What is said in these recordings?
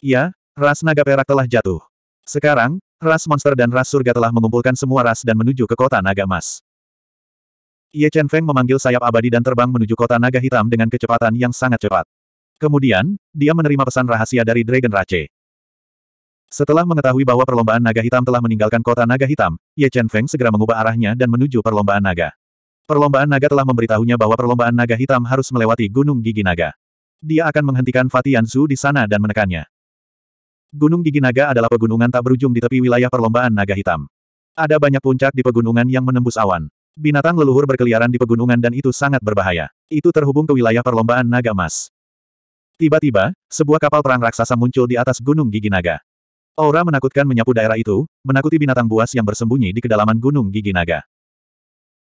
Ya, ras naga perak telah jatuh. Sekarang, ras monster dan ras surga telah mengumpulkan semua ras dan menuju ke kota naga emas. Ye Chen Feng memanggil sayap abadi dan terbang menuju kota naga hitam dengan kecepatan yang sangat cepat. Kemudian, dia menerima pesan rahasia dari Dragon Rache. Setelah mengetahui bahwa perlombaan naga hitam telah meninggalkan kota naga hitam, Ye Chen Feng segera mengubah arahnya dan menuju perlombaan naga. Perlombaan naga telah memberitahunya bahwa perlombaan naga hitam harus melewati gunung gigi naga. Dia akan menghentikan Fatian Zhu di sana dan menekannya. Gunung Gigi Naga adalah pegunungan tak berujung di tepi wilayah perlombaan naga hitam. Ada banyak puncak di pegunungan yang menembus awan. Binatang leluhur berkeliaran di pegunungan dan itu sangat berbahaya. Itu terhubung ke wilayah perlombaan naga emas. Tiba-tiba, sebuah kapal perang raksasa muncul di atas Gunung Gigi Naga. Aura menakutkan menyapu daerah itu, menakuti binatang buas yang bersembunyi di kedalaman Gunung Gigi Naga.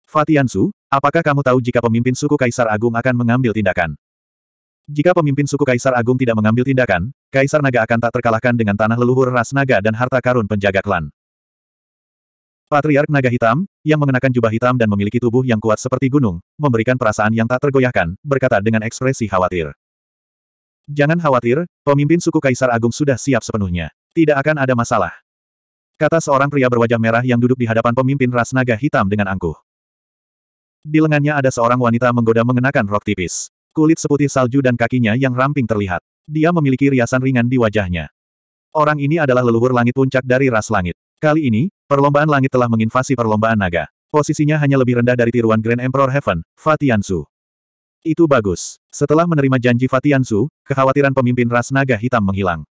Fatiansu, apakah kamu tahu jika pemimpin suku Kaisar Agung akan mengambil tindakan? Jika pemimpin suku Kaisar Agung tidak mengambil tindakan, Kaisar Naga akan tak terkalahkan dengan tanah leluhur ras naga dan harta karun penjaga klan. Patriark Naga Hitam, yang mengenakan jubah hitam dan memiliki tubuh yang kuat seperti gunung, memberikan perasaan yang tak tergoyahkan, berkata dengan ekspresi khawatir. Jangan khawatir, pemimpin suku Kaisar Agung sudah siap sepenuhnya. Tidak akan ada masalah. Kata seorang pria berwajah merah yang duduk di hadapan pemimpin ras naga hitam dengan angkuh. Di lengannya ada seorang wanita menggoda mengenakan rok tipis. Kulit seputih salju dan kakinya yang ramping terlihat. Dia memiliki riasan ringan di wajahnya. Orang ini adalah leluhur langit puncak dari ras langit. Kali ini, perlombaan langit telah menginvasi perlombaan naga. Posisinya hanya lebih rendah dari tiruan Grand Emperor Heaven, Fatiansu. Itu bagus. Setelah menerima janji Fatiansu, kekhawatiran pemimpin ras naga hitam menghilang.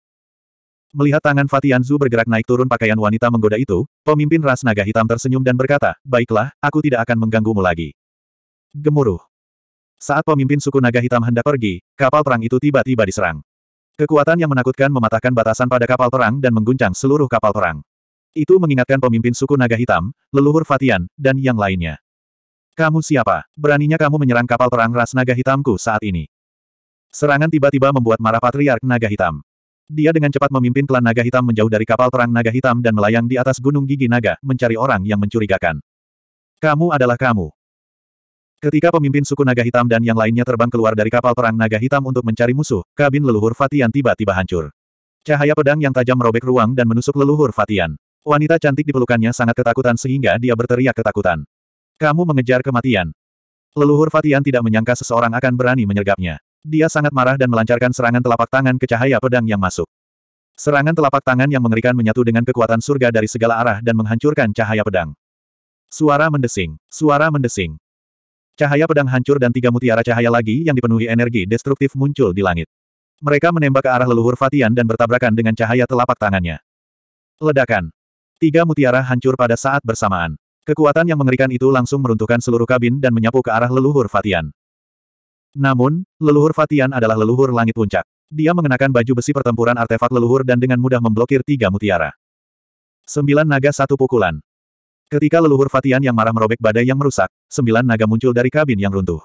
Melihat tangan Fatianzu bergerak naik turun pakaian wanita menggoda itu, pemimpin ras naga hitam tersenyum dan berkata, Baiklah, aku tidak akan mengganggumu lagi. Gemuruh. Saat pemimpin suku naga hitam hendak pergi, kapal perang itu tiba-tiba diserang. Kekuatan yang menakutkan mematahkan batasan pada kapal perang dan mengguncang seluruh kapal perang. Itu mengingatkan pemimpin suku naga hitam, leluhur Fatian, dan yang lainnya. Kamu siapa? Beraninya kamu menyerang kapal perang ras naga hitamku saat ini. Serangan tiba-tiba membuat marah patriark naga hitam. Dia dengan cepat memimpin klan naga hitam menjauh dari kapal perang naga hitam dan melayang di atas gunung gigi naga, mencari orang yang mencurigakan. Kamu adalah kamu. Ketika pemimpin suku naga hitam dan yang lainnya terbang keluar dari kapal perang naga hitam untuk mencari musuh, kabin leluhur Fatian tiba-tiba hancur. Cahaya pedang yang tajam merobek ruang dan menusuk leluhur Fatian. Wanita cantik di pelukannya sangat ketakutan sehingga dia berteriak ketakutan. Kamu mengejar kematian. Leluhur Fatian tidak menyangka seseorang akan berani menyergapnya. Dia sangat marah dan melancarkan serangan telapak tangan ke cahaya pedang yang masuk. Serangan telapak tangan yang mengerikan menyatu dengan kekuatan surga dari segala arah dan menghancurkan cahaya pedang. Suara mendesing, suara mendesing. Cahaya pedang hancur dan tiga mutiara cahaya lagi yang dipenuhi energi destruktif muncul di langit. Mereka menembak ke arah leluhur Fatian dan bertabrakan dengan cahaya telapak tangannya. Ledakan. Tiga mutiara hancur pada saat bersamaan. Kekuatan yang mengerikan itu langsung meruntuhkan seluruh kabin dan menyapu ke arah leluhur Fatian. Namun, leluhur Fatian adalah leluhur langit puncak. Dia mengenakan baju besi pertempuran artefak leluhur dan dengan mudah memblokir tiga mutiara. Sembilan naga satu pukulan. Ketika leluhur Fatian yang marah merobek badai yang merusak, sembilan naga muncul dari kabin yang runtuh.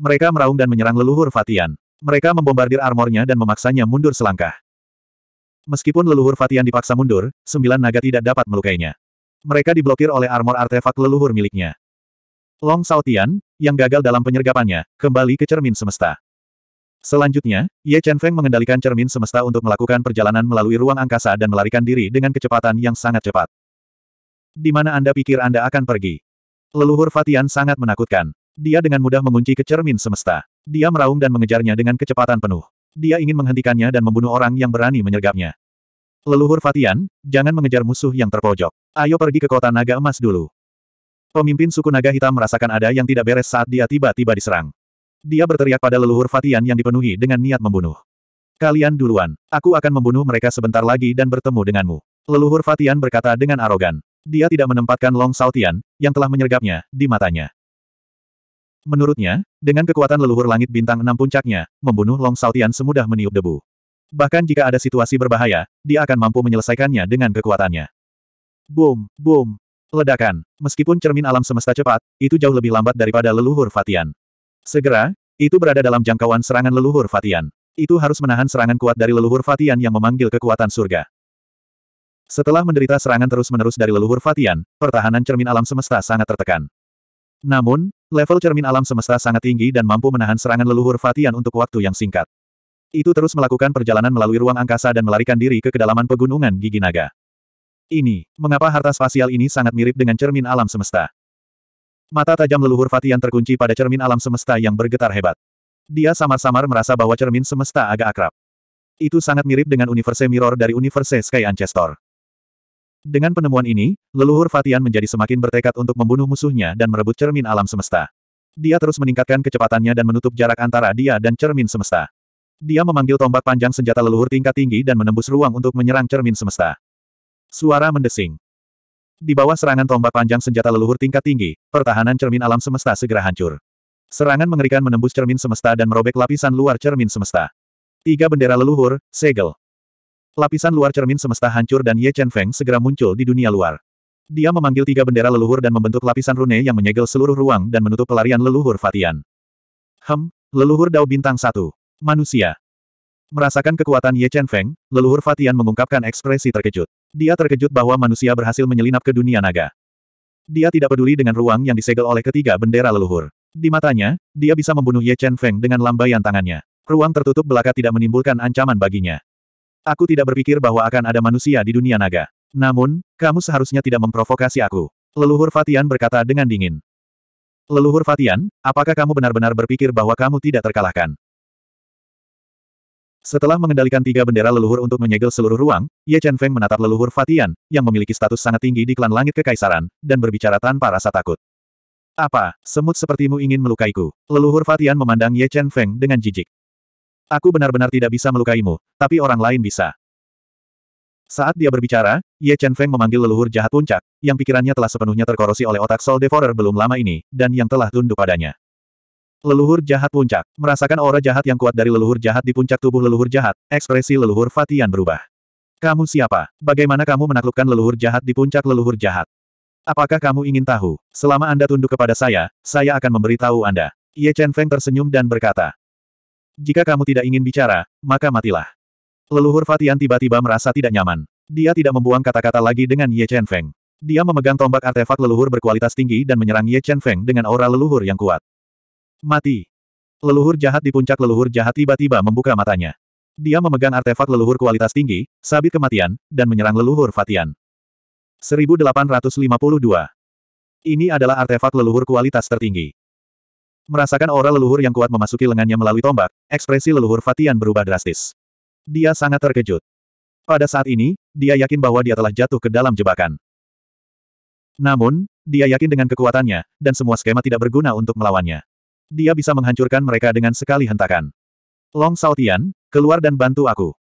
Mereka meraung dan menyerang leluhur Fatian. Mereka membombardir armornya dan memaksanya mundur selangkah. Meskipun leluhur Fatian dipaksa mundur, sembilan naga tidak dapat melukainya. Mereka diblokir oleh armor artefak leluhur miliknya. Long Sautian, yang gagal dalam penyergapannya, kembali ke cermin semesta. Selanjutnya, Ye Chen Feng mengendalikan cermin semesta untuk melakukan perjalanan melalui ruang angkasa dan melarikan diri dengan kecepatan yang sangat cepat. Di mana Anda pikir Anda akan pergi? Leluhur Fatian sangat menakutkan. Dia dengan mudah mengunci ke cermin semesta. Dia meraung dan mengejarnya dengan kecepatan penuh. Dia ingin menghentikannya dan membunuh orang yang berani menyergapnya. Leluhur Fatian, jangan mengejar musuh yang terpojok. Ayo pergi ke kota naga emas dulu. Pemimpin suku naga hitam merasakan ada yang tidak beres saat dia tiba-tiba diserang. Dia berteriak pada leluhur Fatian yang dipenuhi dengan niat membunuh. Kalian duluan, aku akan membunuh mereka sebentar lagi dan bertemu denganmu. Leluhur Fatian berkata dengan arogan. Dia tidak menempatkan Long Saotian, yang telah menyergapnya, di matanya. Menurutnya, dengan kekuatan leluhur langit bintang enam puncaknya, membunuh Long Saotian semudah meniup debu. Bahkan jika ada situasi berbahaya, dia akan mampu menyelesaikannya dengan kekuatannya. Boom, boom, Ledakan. Meskipun cermin alam semesta cepat, itu jauh lebih lambat daripada leluhur Fatian. Segera, itu berada dalam jangkauan serangan leluhur Fatian. Itu harus menahan serangan kuat dari leluhur Fatian yang memanggil kekuatan surga. Setelah menderita serangan terus-menerus dari leluhur Fatian, pertahanan cermin alam semesta sangat tertekan. Namun, level cermin alam semesta sangat tinggi dan mampu menahan serangan leluhur Fatian untuk waktu yang singkat. Itu terus melakukan perjalanan melalui ruang angkasa dan melarikan diri ke kedalaman pegunungan Gigi Naga. Ini, mengapa harta spasial ini sangat mirip dengan cermin alam semesta. Mata tajam leluhur Fatian terkunci pada cermin alam semesta yang bergetar hebat. Dia samar-samar merasa bahwa cermin semesta agak akrab. Itu sangat mirip dengan Universe Mirror dari Universe Sky Ancestor. Dengan penemuan ini, leluhur Fatian menjadi semakin bertekad untuk membunuh musuhnya dan merebut cermin alam semesta. Dia terus meningkatkan kecepatannya dan menutup jarak antara dia dan cermin semesta. Dia memanggil tombak panjang senjata leluhur tingkat tinggi dan menembus ruang untuk menyerang cermin semesta. Suara mendesing. Di bawah serangan tombak panjang senjata leluhur tingkat tinggi, pertahanan cermin alam semesta segera hancur. Serangan mengerikan menembus cermin semesta dan merobek lapisan luar cermin semesta. Tiga bendera leluhur, segel. Lapisan luar cermin semesta hancur dan Ye Chen Feng segera muncul di dunia luar. Dia memanggil tiga bendera leluhur dan membentuk lapisan rune yang menyegel seluruh ruang dan menutup pelarian leluhur Fatian. Hem, leluhur Dao Bintang satu, Manusia. Merasakan kekuatan Ye Chen Feng, leluhur Fatian mengungkapkan ekspresi terkejut. Dia terkejut bahwa manusia berhasil menyelinap ke dunia naga. Dia tidak peduli dengan ruang yang disegel oleh ketiga bendera leluhur. Di matanya, dia bisa membunuh Ye Chen Feng dengan lambaian tangannya. Ruang tertutup belaka tidak menimbulkan ancaman baginya. Aku tidak berpikir bahwa akan ada manusia di dunia naga. Namun, kamu seharusnya tidak memprovokasi aku. Leluhur Fatian berkata dengan dingin. Leluhur Fatian, apakah kamu benar-benar berpikir bahwa kamu tidak terkalahkan? Setelah mengendalikan tiga bendera leluhur untuk menyegel seluruh ruang, Ye Chen Feng menatap leluhur Fatian, yang memiliki status sangat tinggi di klan langit kekaisaran, dan berbicara tanpa rasa takut. Apa, semut sepertimu ingin melukaiku? Leluhur Fatian memandang Ye Chen Feng dengan jijik. Aku benar-benar tidak bisa melukaimu, tapi orang lain bisa. Saat dia berbicara, Ye Chen Feng memanggil leluhur jahat puncak, yang pikirannya telah sepenuhnya terkorosi oleh otak Soul Devourer belum lama ini, dan yang telah tunduk padanya. Leluhur jahat puncak. Merasakan aura jahat yang kuat dari leluhur jahat di puncak tubuh leluhur jahat, ekspresi leluhur Fatian berubah. Kamu siapa? Bagaimana kamu menaklukkan leluhur jahat di puncak leluhur jahat? Apakah kamu ingin tahu? Selama Anda tunduk kepada saya, saya akan memberitahu Anda. Ye Chen Feng tersenyum dan berkata. Jika kamu tidak ingin bicara, maka matilah. Leluhur Fatian tiba-tiba merasa tidak nyaman. Dia tidak membuang kata-kata lagi dengan Ye Chen Feng. Dia memegang tombak artefak leluhur berkualitas tinggi dan menyerang Ye Chen Feng dengan aura leluhur yang kuat. Mati. Leluhur jahat di puncak leluhur jahat tiba-tiba membuka matanya. Dia memegang artefak leluhur kualitas tinggi, sabit kematian, dan menyerang leluhur Fatian. 1852. Ini adalah artefak leluhur kualitas tertinggi. Merasakan aura leluhur yang kuat memasuki lengannya melalui tombak, ekspresi leluhur Fatian berubah drastis. Dia sangat terkejut. Pada saat ini, dia yakin bahwa dia telah jatuh ke dalam jebakan. Namun, dia yakin dengan kekuatannya, dan semua skema tidak berguna untuk melawannya. Dia bisa menghancurkan mereka dengan sekali hentakan. Long Saotian, keluar dan bantu aku.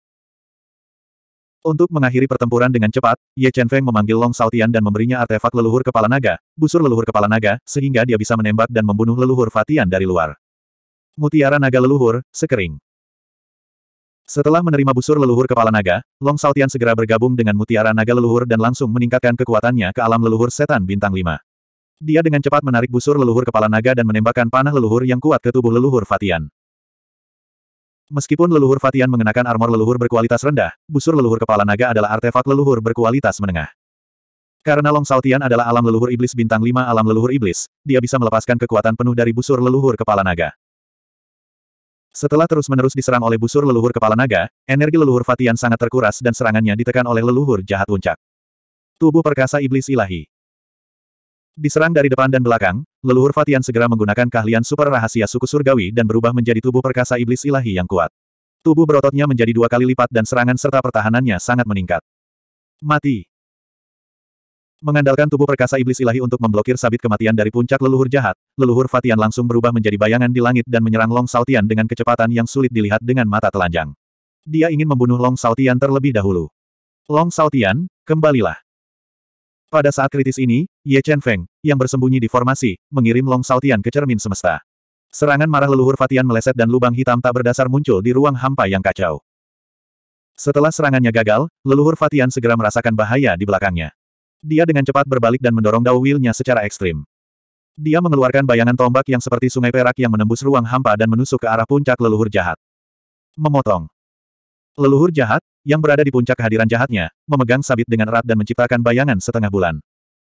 Untuk mengakhiri pertempuran dengan cepat, Ye Chen Feng memanggil Long Saotian dan memberinya artefak leluhur kepala naga, busur leluhur kepala naga, sehingga dia bisa menembak dan membunuh leluhur Fatian dari luar. Mutiara naga leluhur, sekering. Setelah menerima busur leluhur kepala naga, Long Saotian segera bergabung dengan mutiara naga leluhur dan langsung meningkatkan kekuatannya ke alam leluhur setan bintang 5. Dia dengan cepat menarik busur leluhur kepala naga dan menembakkan panah leluhur yang kuat ke tubuh leluhur Fatian. Meskipun leluhur Fatian mengenakan armor leluhur berkualitas rendah, busur leluhur kepala naga adalah artefak leluhur berkualitas menengah. Karena Long Saltian adalah alam leluhur iblis bintang 5 alam leluhur iblis, dia bisa melepaskan kekuatan penuh dari busur leluhur kepala naga. Setelah terus-menerus diserang oleh busur leluhur kepala naga, energi leluhur Fatian sangat terkuras dan serangannya ditekan oleh leluhur jahat puncak. Tubuh perkasa iblis ilahi. Diserang dari depan dan belakang, leluhur Fatian segera menggunakan keahlian super rahasia suku surgawi dan berubah menjadi tubuh perkasa iblis ilahi yang kuat. Tubuh berototnya menjadi dua kali lipat dan serangan serta pertahanannya sangat meningkat. Mati. Mengandalkan tubuh perkasa iblis ilahi untuk memblokir sabit kematian dari puncak leluhur jahat, leluhur Fatian langsung berubah menjadi bayangan di langit dan menyerang Long Saltian dengan kecepatan yang sulit dilihat dengan mata telanjang. Dia ingin membunuh Long Saltian terlebih dahulu. Long Saltian, kembalilah. Pada saat kritis ini, Ye Chen Feng, yang bersembunyi di formasi, mengirim Long Saotian ke cermin semesta. Serangan marah leluhur Fatian meleset dan lubang hitam tak berdasar muncul di ruang hampa yang kacau. Setelah serangannya gagal, leluhur Fatian segera merasakan bahaya di belakangnya. Dia dengan cepat berbalik dan mendorong Dao wheel secara ekstrim. Dia mengeluarkan bayangan tombak yang seperti sungai perak yang menembus ruang hampa dan menusuk ke arah puncak leluhur jahat. Memotong. Leluhur jahat, yang berada di puncak kehadiran jahatnya, memegang sabit dengan erat dan menciptakan bayangan setengah bulan.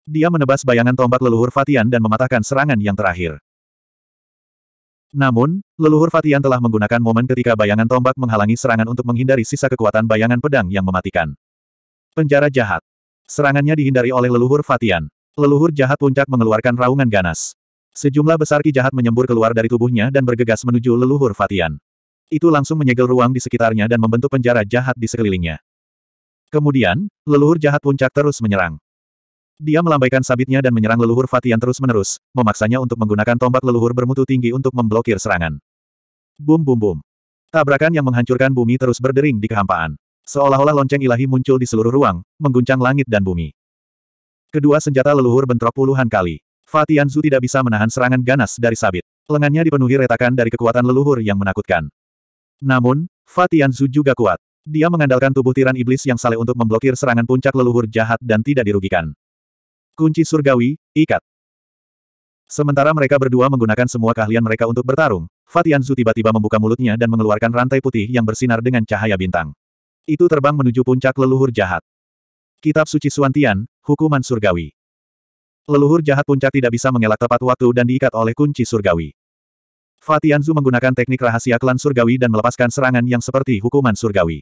Dia menebas bayangan tombak leluhur Fatian dan mematahkan serangan yang terakhir. Namun, leluhur Fatian telah menggunakan momen ketika bayangan tombak menghalangi serangan untuk menghindari sisa kekuatan bayangan pedang yang mematikan. Penjara jahat. Serangannya dihindari oleh leluhur Fatian. Leluhur jahat puncak mengeluarkan raungan ganas. Sejumlah besar ki jahat menyembur keluar dari tubuhnya dan bergegas menuju leluhur Fatian. Itu langsung menyegel ruang di sekitarnya dan membentuk penjara jahat di sekelilingnya. Kemudian, leluhur jahat puncak terus menyerang. Dia melambaikan sabitnya dan menyerang leluhur Fatian terus-menerus, memaksanya untuk menggunakan tombak leluhur bermutu tinggi untuk memblokir serangan. Bum bum bum. Tabrakan yang menghancurkan bumi terus berdering di kehampaan. Seolah-olah lonceng ilahi muncul di seluruh ruang, mengguncang langit dan bumi. Kedua senjata leluhur bentrok puluhan kali. Fatian zu tidak bisa menahan serangan ganas dari sabit. Lengannya dipenuhi retakan dari kekuatan leluhur yang menakutkan. Namun, Fatianzu juga kuat. Dia mengandalkan tubuh tiran iblis yang saleh untuk memblokir serangan puncak leluhur jahat dan tidak dirugikan. Kunci surgawi, ikat. Sementara mereka berdua menggunakan semua keahlian mereka untuk bertarung, Fatianzu tiba-tiba membuka mulutnya dan mengeluarkan rantai putih yang bersinar dengan cahaya bintang. Itu terbang menuju puncak leluhur jahat. Kitab Suci Suantian, Hukuman Surgawi. Leluhur jahat puncak tidak bisa mengelak tepat waktu dan diikat oleh kunci surgawi. Fatianzu menggunakan teknik rahasia klan surgawi dan melepaskan serangan yang seperti hukuman surgawi.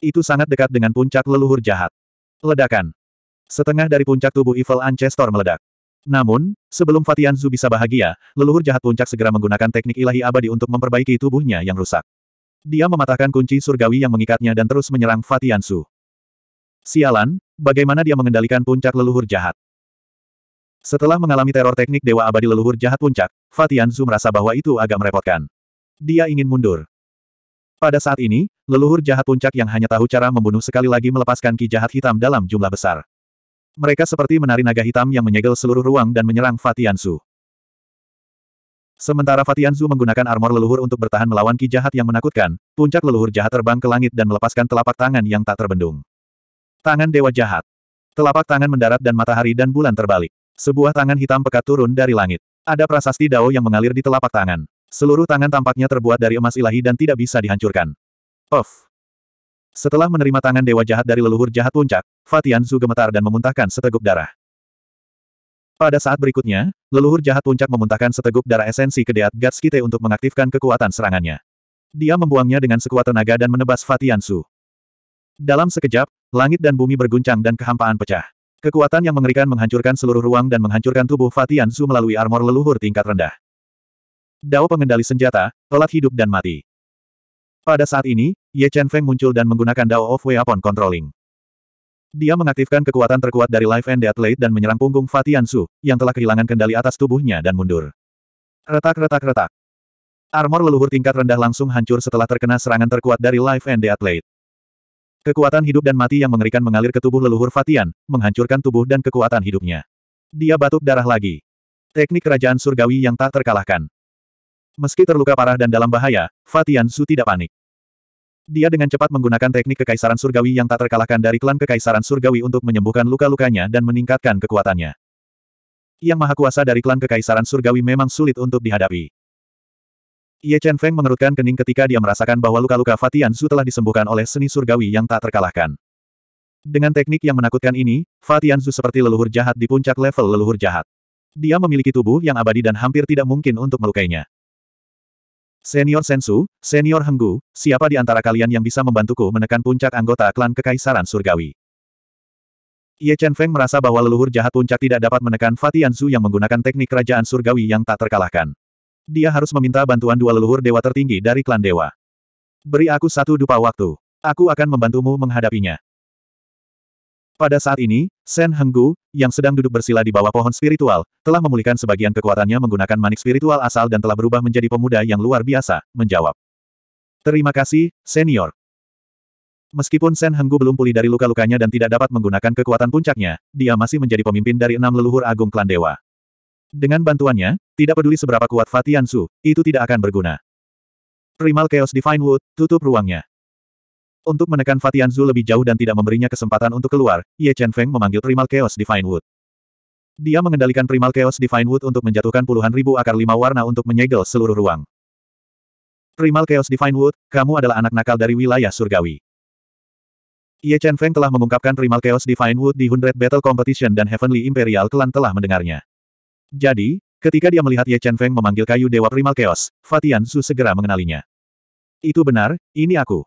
Itu sangat dekat dengan puncak leluhur jahat. Ledakan. Setengah dari puncak tubuh Evil Ancestor meledak. Namun, sebelum Fatianzu bisa bahagia, leluhur jahat puncak segera menggunakan teknik ilahi abadi untuk memperbaiki tubuhnya yang rusak. Dia mematahkan kunci surgawi yang mengikatnya dan terus menyerang Fatianzu. Sialan, bagaimana dia mengendalikan puncak leluhur jahat? Setelah mengalami teror teknik Dewa Abadi Leluhur Jahat Puncak, Fatianzu merasa bahwa itu agak merepotkan. Dia ingin mundur. Pada saat ini, leluhur jahat puncak yang hanya tahu cara membunuh sekali lagi melepaskan ki jahat hitam dalam jumlah besar. Mereka seperti menari naga hitam yang menyegel seluruh ruang dan menyerang Fatianzu. Sementara Fatianzu menggunakan armor leluhur untuk bertahan melawan ki jahat yang menakutkan, puncak leluhur jahat terbang ke langit dan melepaskan telapak tangan yang tak terbendung. Tangan Dewa Jahat. Telapak tangan mendarat dan matahari dan bulan terbalik. Sebuah tangan hitam pekat turun dari langit. Ada prasasti dao yang mengalir di telapak tangan. Seluruh tangan tampaknya terbuat dari emas ilahi dan tidak bisa dihancurkan. Of. Setelah menerima tangan dewa jahat dari leluhur jahat puncak, Fatian Zu gemetar dan memuntahkan seteguk darah. Pada saat berikutnya, leluhur jahat puncak memuntahkan seteguk darah esensi ke Deat Gatskite untuk mengaktifkan kekuatan serangannya. Dia membuangnya dengan sekuat tenaga dan menebas Fatian Su. Dalam sekejap, langit dan bumi berguncang dan kehampaan pecah. Kekuatan yang mengerikan menghancurkan seluruh ruang dan menghancurkan tubuh Fatian Su melalui armor leluhur tingkat rendah. Dao pengendali senjata, tolak hidup dan mati. Pada saat ini, Ye Chen Feng muncul dan menggunakan Dao of Way upon Controlling. Dia mengaktifkan kekuatan terkuat dari Life and Death Blade dan menyerang punggung Fatian Su, yang telah kehilangan kendali atas tubuhnya dan mundur. Retak-retak-retak. Armor leluhur tingkat rendah langsung hancur setelah terkena serangan terkuat dari Life and Death Blade. Kekuatan hidup dan mati yang mengerikan mengalir ke tubuh leluhur Fatian, menghancurkan tubuh dan kekuatan hidupnya. Dia batuk darah lagi. Teknik kerajaan surgawi yang tak terkalahkan. Meski terluka parah dan dalam bahaya, Fatian Su tidak panik. Dia dengan cepat menggunakan teknik kekaisaran surgawi yang tak terkalahkan dari klan kekaisaran surgawi untuk menyembuhkan luka-lukanya dan meningkatkan kekuatannya. Yang maha kuasa dari klan kekaisaran surgawi memang sulit untuk dihadapi. Ye Chen Feng mengerutkan kening ketika dia merasakan bahwa luka-luka Fatian Su telah disembuhkan oleh seni surgawi yang tak terkalahkan. Dengan teknik yang menakutkan ini, Fatian Su seperti leluhur jahat di puncak level leluhur jahat. Dia memiliki tubuh yang abadi dan hampir tidak mungkin untuk melukainya. Senior Sensu, Senior Henggu, siapa di antara kalian yang bisa membantuku menekan puncak anggota klan Kekaisaran Surgawi? Ye Chen Feng merasa bahwa leluhur jahat puncak tidak dapat menekan Fatian Su yang menggunakan teknik kerajaan surgawi yang tak terkalahkan. Dia harus meminta bantuan dua leluhur dewa tertinggi dari klan dewa. Beri aku satu dupa waktu. Aku akan membantumu menghadapinya. Pada saat ini, Sen Henggu, yang sedang duduk bersila di bawah pohon spiritual, telah memulihkan sebagian kekuatannya menggunakan manik spiritual asal dan telah berubah menjadi pemuda yang luar biasa, menjawab. Terima kasih, senior. Meskipun Sen Henggu belum pulih dari luka-lukanya dan tidak dapat menggunakan kekuatan puncaknya, dia masih menjadi pemimpin dari enam leluhur agung klan dewa. Dengan bantuannya, tidak peduli seberapa kuat Fatian Su, itu tidak akan berguna. Primal Chaos Divine Wood, tutup ruangnya. Untuk menekan Fatian Su lebih jauh dan tidak memberinya kesempatan untuk keluar, Ye Chen Feng memanggil Primal Chaos Divine Wood. Dia mengendalikan Primal Chaos Divine Wood untuk menjatuhkan puluhan ribu akar lima warna untuk menyegel seluruh ruang. Primal Chaos Divine Wood, kamu adalah anak nakal dari wilayah surgawi. Ye Chen Feng telah mengungkapkan Primal Chaos Divine Wood di Hundred Battle Competition dan Heavenly Imperial Clan telah mendengarnya. Jadi, ketika dia melihat Ye Chen Feng memanggil kayu Dewa Primal Chaos, Fatian Su segera mengenalinya. Itu benar, ini aku.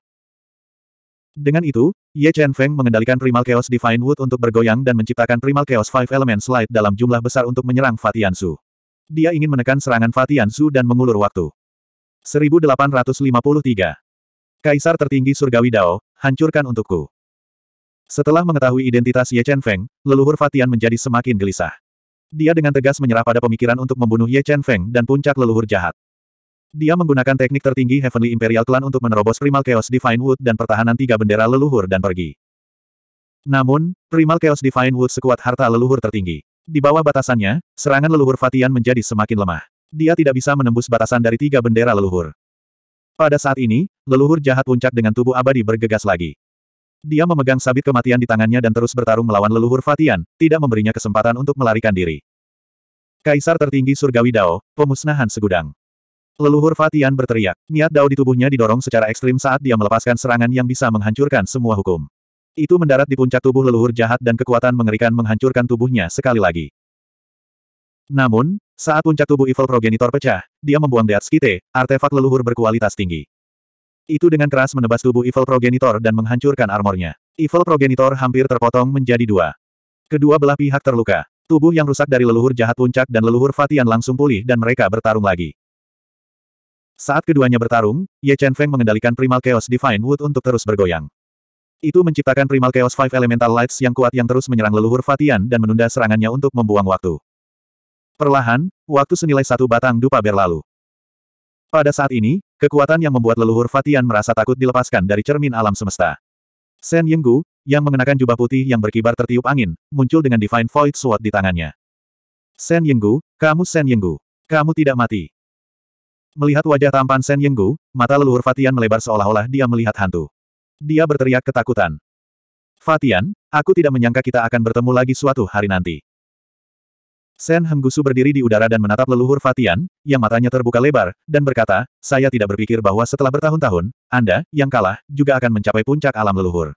Dengan itu, Ye Chen Feng mengendalikan Primal Chaos Divine Wood untuk bergoyang dan menciptakan Primal Chaos Five Elements Light dalam jumlah besar untuk menyerang Fatian Su. Dia ingin menekan serangan Fatian Su dan mengulur waktu. 1853. Kaisar tertinggi surgawi Dao, hancurkan untukku. Setelah mengetahui identitas Ye Chen Feng, leluhur Fatian menjadi semakin gelisah. Dia dengan tegas menyerah pada pemikiran untuk membunuh Ye Chen Feng dan puncak leluhur jahat. Dia menggunakan teknik tertinggi Heavenly Imperial Clan untuk menerobos Primal Chaos Divine Wood dan pertahanan tiga bendera leluhur dan pergi. Namun, Primal Chaos Divine Wood sekuat harta leluhur tertinggi. Di bawah batasannya, serangan leluhur Fatian menjadi semakin lemah. Dia tidak bisa menembus batasan dari tiga bendera leluhur. Pada saat ini, leluhur jahat puncak dengan tubuh abadi bergegas lagi. Dia memegang sabit kematian di tangannya dan terus bertarung melawan leluhur Fatian, tidak memberinya kesempatan untuk melarikan diri. Kaisar tertinggi surgawi Dao, pemusnahan segudang. Leluhur Fatian berteriak, niat Dao di tubuhnya didorong secara ekstrim saat dia melepaskan serangan yang bisa menghancurkan semua hukum. Itu mendarat di puncak tubuh leluhur jahat dan kekuatan mengerikan menghancurkan tubuhnya sekali lagi. Namun, saat puncak tubuh Evil Progenitor pecah, dia membuang Deatskite, artefak leluhur berkualitas tinggi. Itu dengan keras menebas tubuh Evil Progenitor dan menghancurkan armornya. Evil Progenitor hampir terpotong menjadi dua. Kedua belah pihak terluka. Tubuh yang rusak dari leluhur jahat puncak dan leluhur Fatian langsung pulih dan mereka bertarung lagi. Saat keduanya bertarung, Ye Chen Feng mengendalikan Primal Chaos Divine Wood untuk terus bergoyang. Itu menciptakan Primal Chaos Five Elemental Lights yang kuat yang terus menyerang leluhur Fatian dan menunda serangannya untuk membuang waktu. Perlahan, waktu senilai satu batang dupa berlalu. Pada saat ini, kekuatan yang membuat leluhur Fatian merasa takut dilepaskan dari cermin alam semesta. Shen Yenggu, yang mengenakan jubah putih yang berkibar tertiup angin, muncul dengan Divine Void Sword di tangannya. Shen Yenggu, kamu Shen Yenggu. Kamu tidak mati. Melihat wajah tampan Shen Yenggu, mata leluhur Fatian melebar seolah-olah dia melihat hantu. Dia berteriak ketakutan. Fatian, aku tidak menyangka kita akan bertemu lagi suatu hari nanti. Sen Henggusu berdiri di udara dan menatap leluhur Fatian, yang matanya terbuka lebar, dan berkata, saya tidak berpikir bahwa setelah bertahun-tahun, Anda, yang kalah, juga akan mencapai puncak alam leluhur.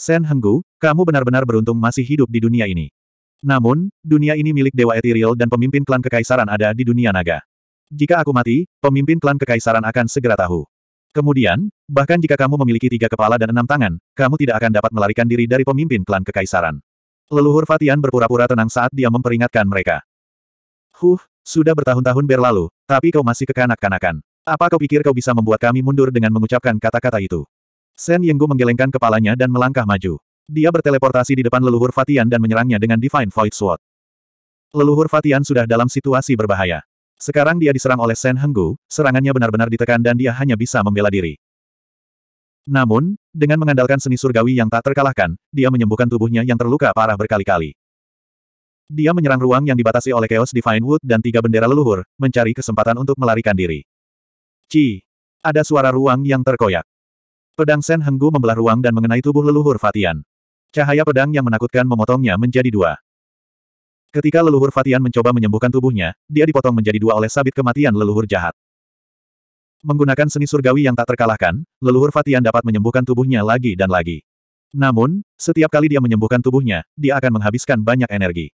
Sen Henggu, kamu benar-benar beruntung masih hidup di dunia ini. Namun, dunia ini milik Dewa Ethereal dan pemimpin klan kekaisaran ada di dunia naga. Jika aku mati, pemimpin klan kekaisaran akan segera tahu. Kemudian, bahkan jika kamu memiliki tiga kepala dan enam tangan, kamu tidak akan dapat melarikan diri dari pemimpin klan kekaisaran. Leluhur Fatian berpura-pura tenang saat dia memperingatkan mereka. Huh, sudah bertahun-tahun berlalu, tapi kau masih kekanak-kanakan. Apa kau pikir kau bisa membuat kami mundur dengan mengucapkan kata-kata itu? Sen Yenggu menggelengkan kepalanya dan melangkah maju. Dia berteleportasi di depan leluhur Fatian dan menyerangnya dengan Divine Void Sword. Leluhur Fatian sudah dalam situasi berbahaya. Sekarang dia diserang oleh Sen Henggu, serangannya benar-benar ditekan dan dia hanya bisa membela diri. Namun, dengan mengandalkan seni surgawi yang tak terkalahkan, dia menyembuhkan tubuhnya yang terluka parah berkali-kali. Dia menyerang ruang yang dibatasi oleh Chaos Divine Wood dan tiga bendera leluhur, mencari kesempatan untuk melarikan diri. Ci! Ada suara ruang yang terkoyak. Pedang Sen Henggu membelah ruang dan mengenai tubuh leluhur Fatian. Cahaya pedang yang menakutkan memotongnya menjadi dua. Ketika leluhur Fatian mencoba menyembuhkan tubuhnya, dia dipotong menjadi dua oleh sabit kematian leluhur jahat. Menggunakan seni surgawi yang tak terkalahkan, leluhur Fatian dapat menyembuhkan tubuhnya lagi dan lagi. Namun, setiap kali dia menyembuhkan tubuhnya, dia akan menghabiskan banyak energi.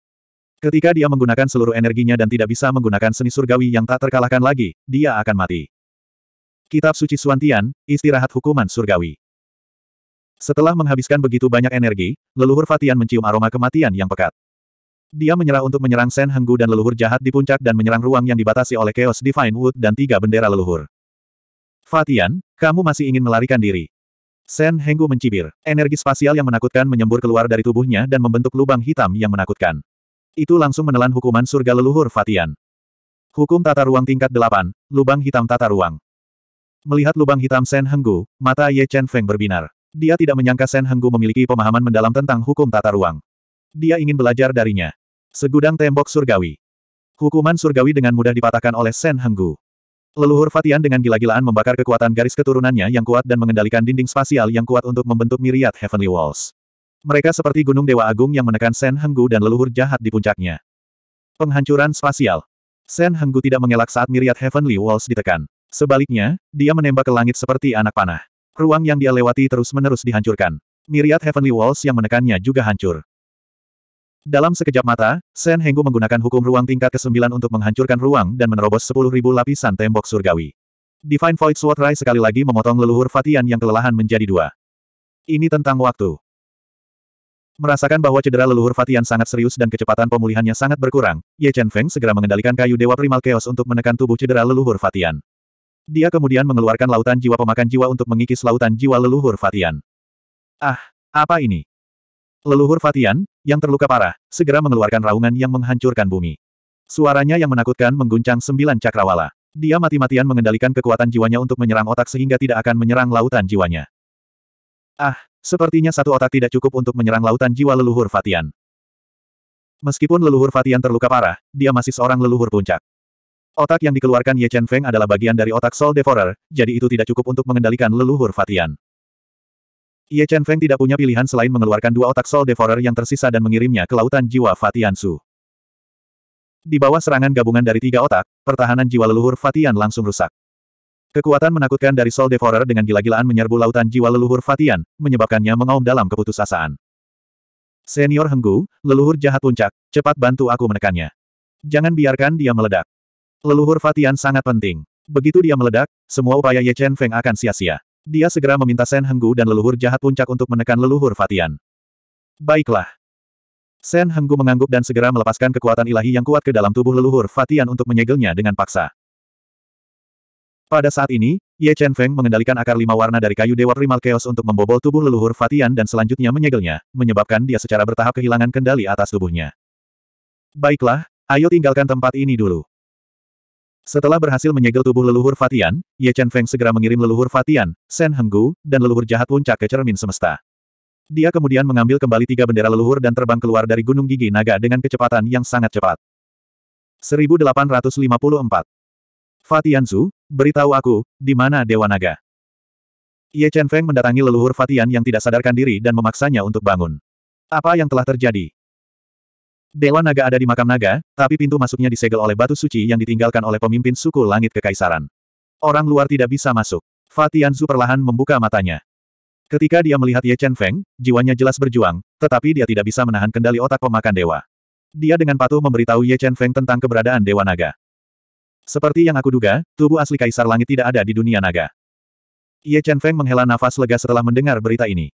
Ketika dia menggunakan seluruh energinya dan tidak bisa menggunakan seni surgawi yang tak terkalahkan lagi, dia akan mati. Kitab Suci Suantian, Istirahat Hukuman Surgawi Setelah menghabiskan begitu banyak energi, leluhur Fatian mencium aroma kematian yang pekat. Dia menyerah untuk menyerang Sen Henggu dan leluhur jahat di puncak dan menyerang ruang yang dibatasi oleh Chaos Divine Wood dan tiga bendera leluhur. Fatian, kamu masih ingin melarikan diri. Sen Henggu mencibir. Energi spasial yang menakutkan menyembur keluar dari tubuhnya dan membentuk lubang hitam yang menakutkan. Itu langsung menelan hukuman surga leluhur Fatian. Hukum tata ruang tingkat 8, lubang hitam tata ruang. Melihat lubang hitam Sen Henggu, mata Ye Chen Feng berbinar. Dia tidak menyangka Sen Henggu memiliki pemahaman mendalam tentang hukum tata ruang. Dia ingin belajar darinya. Segudang tembok surgawi. Hukuman surgawi dengan mudah dipatahkan oleh Sen Henggu. Leluhur Fatian dengan gila-gilaan membakar kekuatan garis keturunannya yang kuat dan mengendalikan dinding spasial yang kuat untuk membentuk miriat Heavenly Walls. Mereka seperti gunung dewa agung yang menekan Sen Henggu dan leluhur jahat di puncaknya. Penghancuran spasial. Sen Henggu tidak mengelak saat miriat Heavenly Walls ditekan. Sebaliknya, dia menembak ke langit seperti anak panah. Ruang yang dia lewati terus-menerus dihancurkan. Miriat Heavenly Walls yang menekannya juga hancur. Dalam sekejap mata, Sen Henggu menggunakan hukum ruang tingkat ke-9 untuk menghancurkan ruang dan menerobos 10.000 lapisan tembok surgawi. Divine Void Sword Rai sekali lagi memotong leluhur Fatian yang kelelahan menjadi dua. Ini tentang waktu. Merasakan bahwa cedera leluhur Fatian sangat serius dan kecepatan pemulihannya sangat berkurang, Ye Chen Feng segera mengendalikan kayu Dewa Primal Chaos untuk menekan tubuh cedera leluhur Fatian. Dia kemudian mengeluarkan lautan jiwa pemakan jiwa untuk mengikis lautan jiwa leluhur Fatian. Ah, apa ini? Leluhur Fatian, yang terluka parah, segera mengeluarkan raungan yang menghancurkan bumi. Suaranya yang menakutkan mengguncang sembilan cakrawala. Dia mati-matian mengendalikan kekuatan jiwanya untuk menyerang otak sehingga tidak akan menyerang lautan jiwanya. Ah, sepertinya satu otak tidak cukup untuk menyerang lautan jiwa leluhur Fatian. Meskipun leluhur Fatian terluka parah, dia masih seorang leluhur puncak. Otak yang dikeluarkan Ye Chen Feng adalah bagian dari otak Soul Devourer, jadi itu tidak cukup untuk mengendalikan leluhur Fatian. Ye Chen Feng tidak punya pilihan selain mengeluarkan dua otak Soul Devourer yang tersisa dan mengirimnya ke lautan jiwa Su. Di bawah serangan gabungan dari tiga otak, pertahanan jiwa leluhur Fatian langsung rusak. Kekuatan menakutkan dari Soul Devourer dengan gila-gilaan menyerbu lautan jiwa leluhur Fatian, menyebabkannya mengaum dalam keputusasaan. Senior Henggu, leluhur jahat puncak, cepat bantu aku menekannya. Jangan biarkan dia meledak. Leluhur Fatian sangat penting. Begitu dia meledak, semua upaya Ye Chen Feng akan sia-sia. Dia segera meminta Sen Henggu dan leluhur jahat puncak untuk menekan leluhur Fatian. Baiklah. Sen Henggu mengangguk dan segera melepaskan kekuatan ilahi yang kuat ke dalam tubuh leluhur Fatian untuk menyegelnya dengan paksa. Pada saat ini, Ye Chen Feng mengendalikan akar lima warna dari kayu Dewa Primal Chaos untuk membobol tubuh leluhur Fatian dan selanjutnya menyegelnya, menyebabkan dia secara bertahap kehilangan kendali atas tubuhnya. Baiklah, ayo tinggalkan tempat ini dulu. Setelah berhasil menyegel tubuh leluhur Fatian, Ye Chen Feng segera mengirim leluhur Fatian, Shen Henggu, dan leluhur jahat puncak ke cermin semesta. Dia kemudian mengambil kembali tiga bendera leluhur dan terbang keluar dari Gunung Gigi Naga dengan kecepatan yang sangat cepat. 1854 Fatian Zhu, beritahu aku, di mana Dewa Naga? Ye Chen Feng mendatangi leluhur Fatian yang tidak sadarkan diri dan memaksanya untuk bangun. Apa yang telah terjadi? Dewa Naga ada di makam naga, tapi pintu masuknya disegel oleh batu suci yang ditinggalkan oleh pemimpin suku langit kekaisaran. Orang luar tidak bisa masuk. Fatianzu perlahan membuka matanya. Ketika dia melihat Ye Chen Feng, jiwanya jelas berjuang, tetapi dia tidak bisa menahan kendali otak pemakan dewa. Dia dengan patuh memberitahu Ye Chen Feng tentang keberadaan Dewa Naga. Seperti yang aku duga, tubuh asli Kaisar Langit tidak ada di dunia naga. Ye Chen Feng menghela nafas lega setelah mendengar berita ini.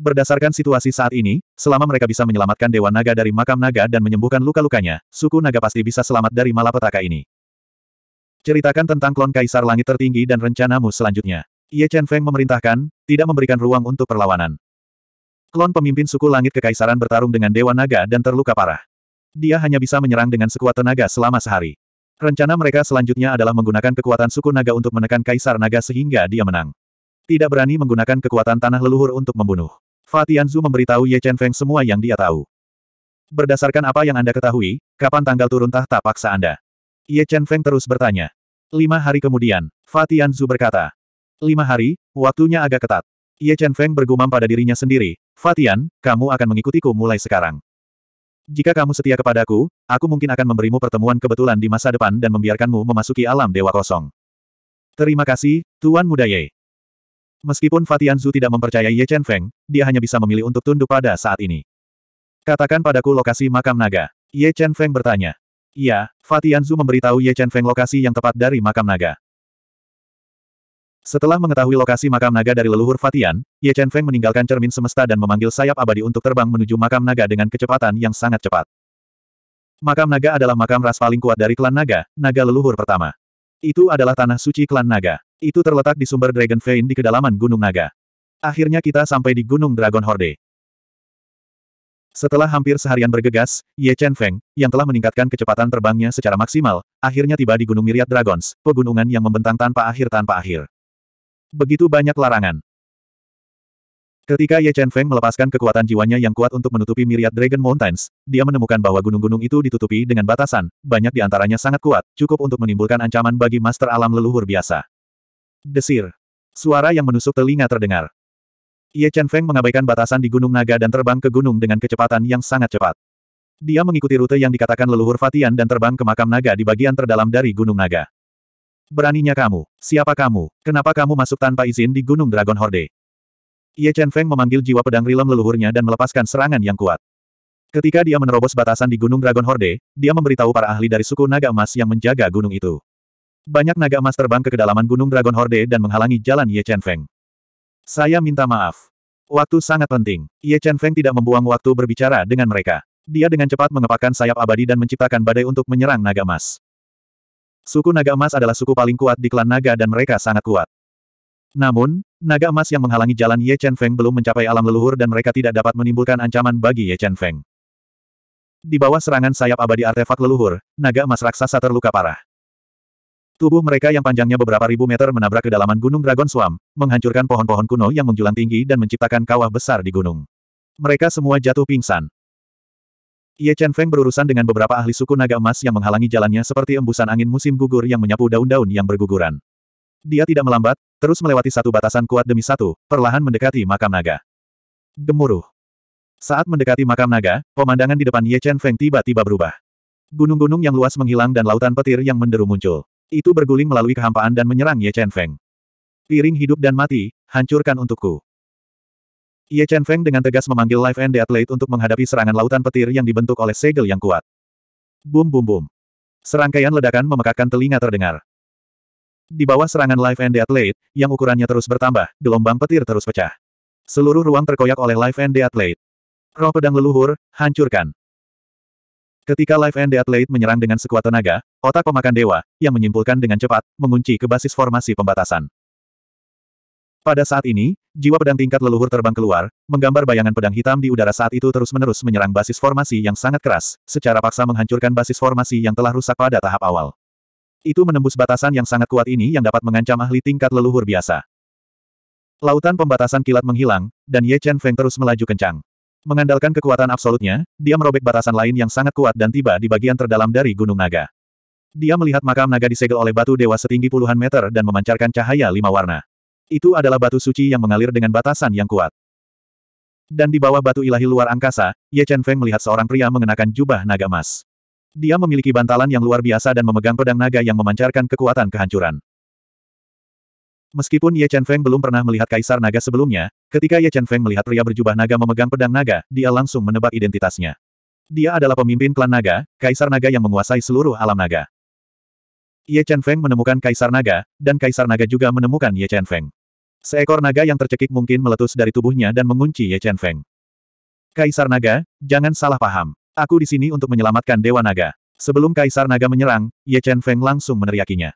Berdasarkan situasi saat ini, selama mereka bisa menyelamatkan Dewa Naga dari makam naga dan menyembuhkan luka-lukanya, suku naga pasti bisa selamat dari malapetaka ini. Ceritakan tentang klon Kaisar Langit Tertinggi dan rencanamu selanjutnya. Ye Chen Feng memerintahkan, tidak memberikan ruang untuk perlawanan. Klon pemimpin suku Langit Kekaisaran bertarung dengan Dewa Naga dan terluka parah. Dia hanya bisa menyerang dengan sekuat tenaga selama sehari. Rencana mereka selanjutnya adalah menggunakan kekuatan suku naga untuk menekan kaisar naga sehingga dia menang. Tidak berani menggunakan kekuatan tanah leluhur untuk membunuh. Fatianzu memberitahu Ye Chen Feng semua yang dia tahu. Berdasarkan apa yang Anda ketahui, kapan tanggal turun tahta paksa Anda? Ye Chen Feng terus bertanya. Lima hari kemudian, Fatian Fatianzu berkata. Lima hari, waktunya agak ketat. Ye Chen Feng bergumam pada dirinya sendiri, Fatian, kamu akan mengikutiku mulai sekarang. Jika kamu setia kepadaku, aku mungkin akan memberimu pertemuan kebetulan di masa depan dan membiarkanmu memasuki alam dewa kosong. Terima kasih, Tuan Muda Ye. Meskipun Fatian Zhu tidak mempercayai Ye Chen Feng, dia hanya bisa memilih untuk tunduk pada saat ini. Katakan padaku lokasi makam naga. Ye Chen Feng bertanya. Iya, Fatianzu memberitahu Ye Chen Feng lokasi yang tepat dari makam naga. Setelah mengetahui lokasi makam naga dari leluhur Fatian, Ye Chen Feng meninggalkan cermin semesta dan memanggil sayap abadi untuk terbang menuju makam naga dengan kecepatan yang sangat cepat. Makam naga adalah makam ras paling kuat dari klan naga, naga leluhur pertama. Itu adalah tanah suci klan naga. Itu terletak di sumber Dragon Vein di kedalaman Gunung Naga. Akhirnya kita sampai di Gunung Dragon Horde. Setelah hampir seharian bergegas, Ye Chen Feng, yang telah meningkatkan kecepatan terbangnya secara maksimal, akhirnya tiba di Gunung Myriad Dragons, pegunungan yang membentang tanpa akhir tanpa akhir. Begitu banyak larangan. Ketika Ye Chen Feng melepaskan kekuatan jiwanya yang kuat untuk menutupi Myriad Dragon Mountains, dia menemukan bahwa gunung-gunung itu ditutupi dengan batasan, banyak di antaranya sangat kuat, cukup untuk menimbulkan ancaman bagi master alam leluhur biasa. Desir. Suara yang menusuk telinga terdengar. Ye Chen Feng mengabaikan batasan di Gunung Naga dan terbang ke gunung dengan kecepatan yang sangat cepat. Dia mengikuti rute yang dikatakan leluhur Fatian dan terbang ke makam naga di bagian terdalam dari Gunung Naga. Beraninya kamu, siapa kamu, kenapa kamu masuk tanpa izin di Gunung Dragon Horde? Ye Chen Feng memanggil jiwa pedang rilem leluhurnya dan melepaskan serangan yang kuat. Ketika dia menerobos batasan di Gunung Dragon Horde, dia memberitahu para ahli dari suku naga emas yang menjaga gunung itu. Banyak naga emas terbang ke kedalaman Gunung Dragon Horde dan menghalangi jalan Ye Chen Feng. Saya minta maaf. Waktu sangat penting. Ye Chen Feng tidak membuang waktu berbicara dengan mereka. Dia dengan cepat mengepakkan sayap abadi dan menciptakan badai untuk menyerang naga emas. Suku naga emas adalah suku paling kuat di klan naga dan mereka sangat kuat. Namun, naga emas yang menghalangi jalan Ye Chen Feng belum mencapai alam leluhur dan mereka tidak dapat menimbulkan ancaman bagi Ye Chen Feng. Di bawah serangan sayap abadi artefak leluhur, naga emas raksasa terluka parah. Tubuh mereka yang panjangnya beberapa ribu meter menabrak kedalaman Gunung Dragon Swamp, menghancurkan pohon-pohon kuno yang menjulang tinggi dan menciptakan kawah besar di gunung. Mereka semua jatuh pingsan. Ye Chen Feng berurusan dengan beberapa ahli suku naga emas yang menghalangi jalannya seperti embusan angin musim gugur yang menyapu daun-daun yang berguguran. Dia tidak melambat, terus melewati satu batasan kuat demi satu, perlahan mendekati makam naga. Gemuruh. Saat mendekati makam naga, pemandangan di depan Ye Chen Feng tiba-tiba berubah. Gunung-gunung yang luas menghilang dan lautan petir yang menderu muncul. Itu berguling melalui kehampaan dan menyerang Ye Chen Feng. Piring hidup dan mati, hancurkan untukku. Ye Chen Feng dengan tegas memanggil Life and the Athlete untuk menghadapi serangan lautan petir yang dibentuk oleh segel yang kuat. Bum bum bum. Serangkaian ledakan memekakkan telinga terdengar. Di bawah serangan Life and the Athlete, yang ukurannya terus bertambah, gelombang petir terus pecah. Seluruh ruang terkoyak oleh Life and the Athlete. Roh pedang leluhur, hancurkan. Ketika Life and the Athlete menyerang dengan sekuat tenaga, otak pemakan dewa, yang menyimpulkan dengan cepat, mengunci ke basis formasi pembatasan. Pada saat ini, jiwa pedang tingkat leluhur terbang keluar, menggambar bayangan pedang hitam di udara saat itu terus-menerus menyerang basis formasi yang sangat keras, secara paksa menghancurkan basis formasi yang telah rusak pada tahap awal. Itu menembus batasan yang sangat kuat ini yang dapat mengancam ahli tingkat leluhur biasa. Lautan pembatasan kilat menghilang, dan Ye Chen Feng terus melaju kencang. Mengandalkan kekuatan absolutnya, dia merobek batasan lain yang sangat kuat dan tiba di bagian terdalam dari Gunung Naga. Dia melihat makam naga disegel oleh batu dewa setinggi puluhan meter dan memancarkan cahaya lima warna. Itu adalah batu suci yang mengalir dengan batasan yang kuat. Dan di bawah batu ilahi luar angkasa, Ye Chen Feng melihat seorang pria mengenakan jubah naga emas. Dia memiliki bantalan yang luar biasa dan memegang pedang naga yang memancarkan kekuatan kehancuran. Meskipun Ye Chen Feng belum pernah melihat Kaisar Naga sebelumnya, ketika Ye Chen Feng melihat pria berjubah naga memegang pedang naga, dia langsung menebak identitasnya. Dia adalah pemimpin klan naga, Kaisar Naga yang menguasai seluruh alam naga. Ye Chen Feng menemukan Kaisar Naga, dan Kaisar Naga juga menemukan Ye Chen Feng. Seekor naga yang tercekik mungkin meletus dari tubuhnya dan mengunci Ye Chen Feng. Kaisar Naga, jangan salah paham. Aku di sini untuk menyelamatkan Dewa Naga. Sebelum Kaisar Naga menyerang, Ye Chen Feng langsung meneriakinya.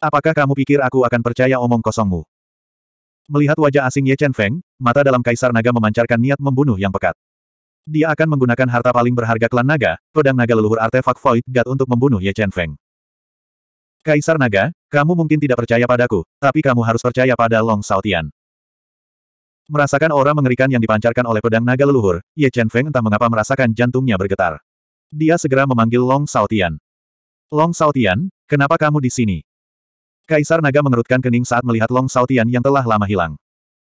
Apakah kamu pikir aku akan percaya omong kosongmu? Melihat wajah asing Ye Chen Feng, mata dalam Kaisar Naga memancarkan niat membunuh yang pekat. Dia akan menggunakan harta paling berharga klan naga, pedang naga leluhur artefak Void God untuk membunuh Ye Chen Feng. Kaisar Naga, kamu mungkin tidak percaya padaku, tapi kamu harus percaya pada Long Saotian. Merasakan aura mengerikan yang dipancarkan oleh pedang naga leluhur, Ye Chen Feng entah mengapa merasakan jantungnya bergetar. Dia segera memanggil Long Saotian. Long Saotian, kenapa kamu di sini? Kaisar Naga mengerutkan kening saat melihat Long Saotian yang telah lama hilang.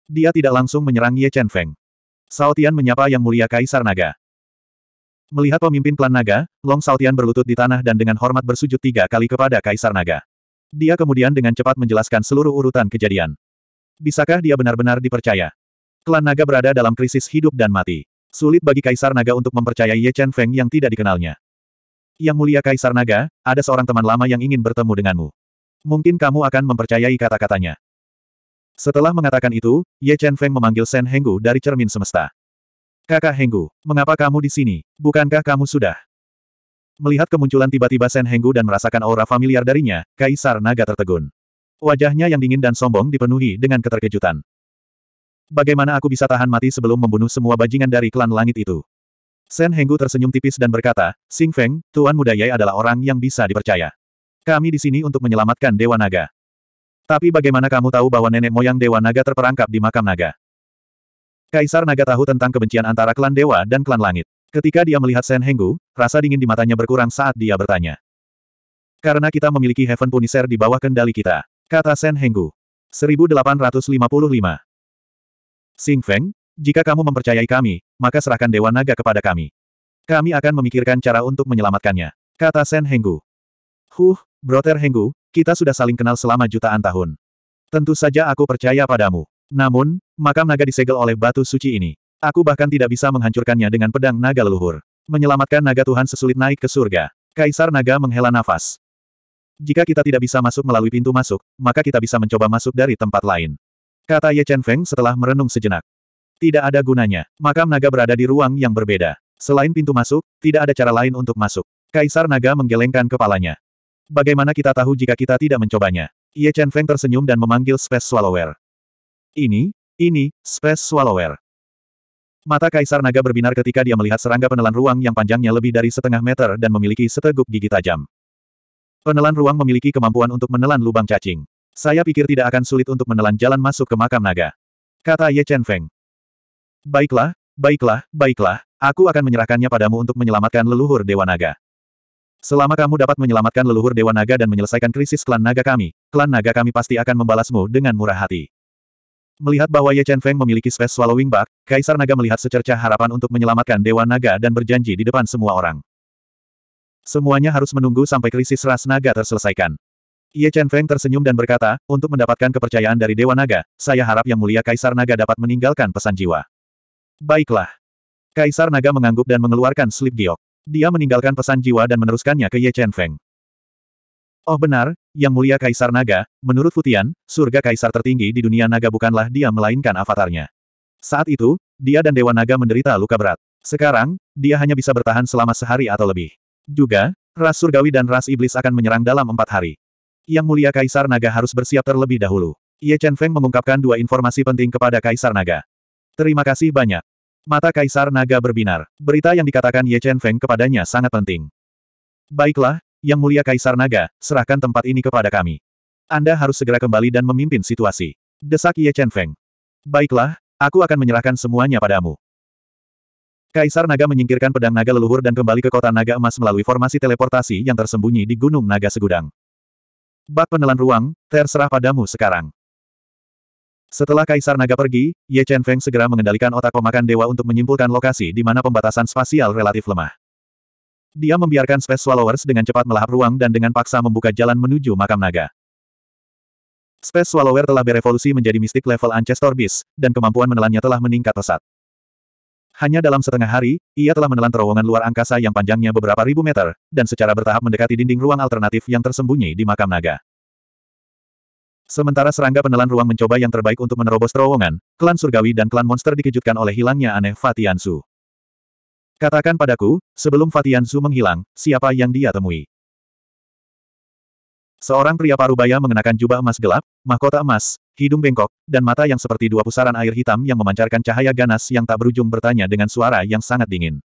Dia tidak langsung menyerang Ye Chen Feng. Saotian menyapa Yang Mulia Kaisar Naga. Melihat pemimpin klan Naga, Long Saotian berlutut di tanah dan dengan hormat bersujud tiga kali kepada Kaisar Naga. Dia kemudian dengan cepat menjelaskan seluruh urutan kejadian. Bisakah dia benar-benar dipercaya? Klan Naga berada dalam krisis hidup dan mati. Sulit bagi Kaisar Naga untuk mempercayai Ye Chen Feng yang tidak dikenalnya. Yang mulia Kaisar Naga, ada seorang teman lama yang ingin bertemu denganmu. Mungkin kamu akan mempercayai kata-katanya. Setelah mengatakan itu, Ye Chen Feng memanggil Shen Henggu dari cermin semesta. Kakak Henggu, mengapa kamu di sini? Bukankah kamu sudah? Melihat kemunculan tiba-tiba Shen Henggu dan merasakan aura familiar darinya, Kaisar Naga tertegun. Wajahnya yang dingin dan sombong dipenuhi dengan keterkejutan. Bagaimana aku bisa tahan mati sebelum membunuh semua bajingan dari klan langit itu? Shen Henggu tersenyum tipis dan berkata, Sing Feng, Tuan Muda Ye adalah orang yang bisa dipercaya. Kami di sini untuk menyelamatkan Dewa Naga. Tapi bagaimana kamu tahu bahwa nenek moyang Dewa Naga terperangkap di makam naga? Kaisar Naga tahu tentang kebencian antara klan Dewa dan klan Langit. Ketika dia melihat Sen Henggu, rasa dingin di matanya berkurang saat dia bertanya. Karena kita memiliki Heaven Punisher di bawah kendali kita, kata Sen Henggu. 1855 Sing Feng, jika kamu mempercayai kami, maka serahkan Dewa Naga kepada kami. Kami akan memikirkan cara untuk menyelamatkannya, kata Sen Henggu. Huh, Broter Henggu, kita sudah saling kenal selama jutaan tahun. Tentu saja aku percaya padamu. Namun, makam naga disegel oleh batu suci ini. Aku bahkan tidak bisa menghancurkannya dengan pedang naga leluhur. Menyelamatkan naga Tuhan sesulit naik ke surga. Kaisar naga menghela nafas. Jika kita tidak bisa masuk melalui pintu masuk, maka kita bisa mencoba masuk dari tempat lain. Kata Ye Chen Feng setelah merenung sejenak. Tidak ada gunanya. Makam naga berada di ruang yang berbeda. Selain pintu masuk, tidak ada cara lain untuk masuk. Kaisar naga menggelengkan kepalanya. Bagaimana kita tahu jika kita tidak mencobanya? Ye Chen Feng tersenyum dan memanggil Space Swallower. Ini, ini, Space Swallower. Mata Kaisar Naga berbinar ketika dia melihat serangga penelan ruang yang panjangnya lebih dari setengah meter dan memiliki seteguk gigi tajam. Penelan ruang memiliki kemampuan untuk menelan lubang cacing. Saya pikir tidak akan sulit untuk menelan jalan masuk ke makam naga. Kata Ye Chen Feng. Baiklah, baiklah, baiklah, aku akan menyerahkannya padamu untuk menyelamatkan leluhur Dewa Naga. Selama kamu dapat menyelamatkan leluhur Dewa Naga dan menyelesaikan krisis klan naga kami, klan naga kami pasti akan membalasmu dengan murah hati. Melihat bahwa Ye Chen Feng memiliki space swallowing bug, Kaisar Naga melihat secercah harapan untuk menyelamatkan Dewa Naga dan berjanji di depan semua orang. Semuanya harus menunggu sampai krisis ras naga terselesaikan. Ye Chen Feng tersenyum dan berkata, untuk mendapatkan kepercayaan dari Dewa Naga, saya harap Yang Mulia Kaisar Naga dapat meninggalkan pesan jiwa. Baiklah. Kaisar Naga mengangguk dan mengeluarkan slip giok. Dia meninggalkan pesan jiwa dan meneruskannya ke Ye Chen Feng. Oh benar, Yang Mulia Kaisar Naga, menurut Futian, surga Kaisar tertinggi di dunia naga bukanlah dia melainkan avatarnya. Saat itu, dia dan Dewa Naga menderita luka berat. Sekarang, dia hanya bisa bertahan selama sehari atau lebih. Juga, ras surgawi dan ras iblis akan menyerang dalam empat hari. Yang Mulia Kaisar Naga harus bersiap terlebih dahulu. Ye Chen Feng mengungkapkan dua informasi penting kepada Kaisar Naga. Terima kasih banyak. Mata Kaisar Naga berbinar. Berita yang dikatakan Ye Chen Feng kepadanya sangat penting. Baiklah, Yang Mulia Kaisar Naga, serahkan tempat ini kepada kami. Anda harus segera kembali dan memimpin situasi. Desak Ye Chen Feng. Baiklah, aku akan menyerahkan semuanya padamu. Kaisar Naga menyingkirkan pedang naga leluhur dan kembali ke kota naga emas melalui formasi teleportasi yang tersembunyi di Gunung Naga Segudang. Bak penelan ruang, terserah padamu sekarang. Setelah Kaisar Naga pergi, Ye Chen Feng segera mengendalikan otak pemakan dewa untuk menyimpulkan lokasi di mana pembatasan spasial relatif lemah. Dia membiarkan Space Swallowers dengan cepat melahap ruang dan dengan paksa membuka jalan menuju makam naga. Space Swallower telah berevolusi menjadi mistik level Ancestor Beast, dan kemampuan menelannya telah meningkat pesat. Hanya dalam setengah hari, ia telah menelan terowongan luar angkasa yang panjangnya beberapa ribu meter, dan secara bertahap mendekati dinding ruang alternatif yang tersembunyi di makam naga. Sementara serangga penelan ruang mencoba yang terbaik untuk menerobos terowongan, klan surgawi dan klan monster dikejutkan oleh hilangnya aneh Fatiansu. Katakan padaku, sebelum Fatiansu menghilang, siapa yang dia temui? Seorang pria parubaya mengenakan jubah emas gelap, mahkota emas, hidung bengkok, dan mata yang seperti dua pusaran air hitam yang memancarkan cahaya ganas yang tak berujung bertanya dengan suara yang sangat dingin.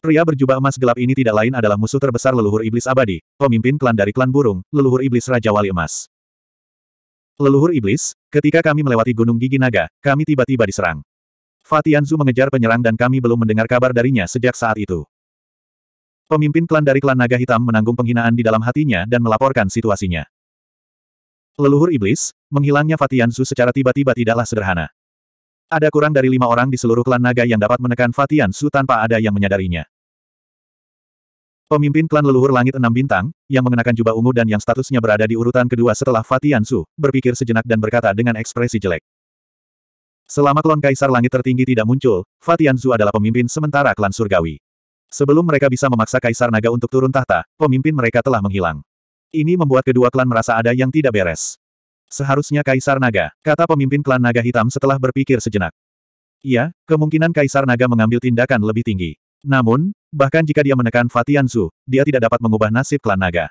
Pria berjubah emas gelap ini tidak lain adalah musuh terbesar leluhur iblis abadi, pemimpin klan dari klan burung, leluhur iblis Raja Wali Emas. Leluhur Iblis, ketika kami melewati Gunung Gigi Naga, kami tiba-tiba diserang. Fatianzu mengejar penyerang dan kami belum mendengar kabar darinya sejak saat itu. Pemimpin klan dari klan Naga Hitam menanggung penghinaan di dalam hatinya dan melaporkan situasinya. Leluhur Iblis, menghilangnya Fatianzu secara tiba-tiba tidaklah sederhana. Ada kurang dari lima orang di seluruh klan naga yang dapat menekan Fatian Su tanpa ada yang menyadarinya. Pemimpin klan leluhur langit enam bintang, yang mengenakan jubah ungu dan yang statusnya berada di urutan kedua setelah Fatian Su, berpikir sejenak dan berkata dengan ekspresi jelek. Selama klon kaisar langit tertinggi tidak muncul, Fatian Su adalah pemimpin sementara klan surgawi. Sebelum mereka bisa memaksa kaisar naga untuk turun tahta, pemimpin mereka telah menghilang. Ini membuat kedua klan merasa ada yang tidak beres. Seharusnya Kaisar Naga, kata pemimpin klan Naga Hitam setelah berpikir sejenak. Iya, kemungkinan Kaisar Naga mengambil tindakan lebih tinggi. Namun, bahkan jika dia menekan Fatian Zhu, dia tidak dapat mengubah nasib klan naga.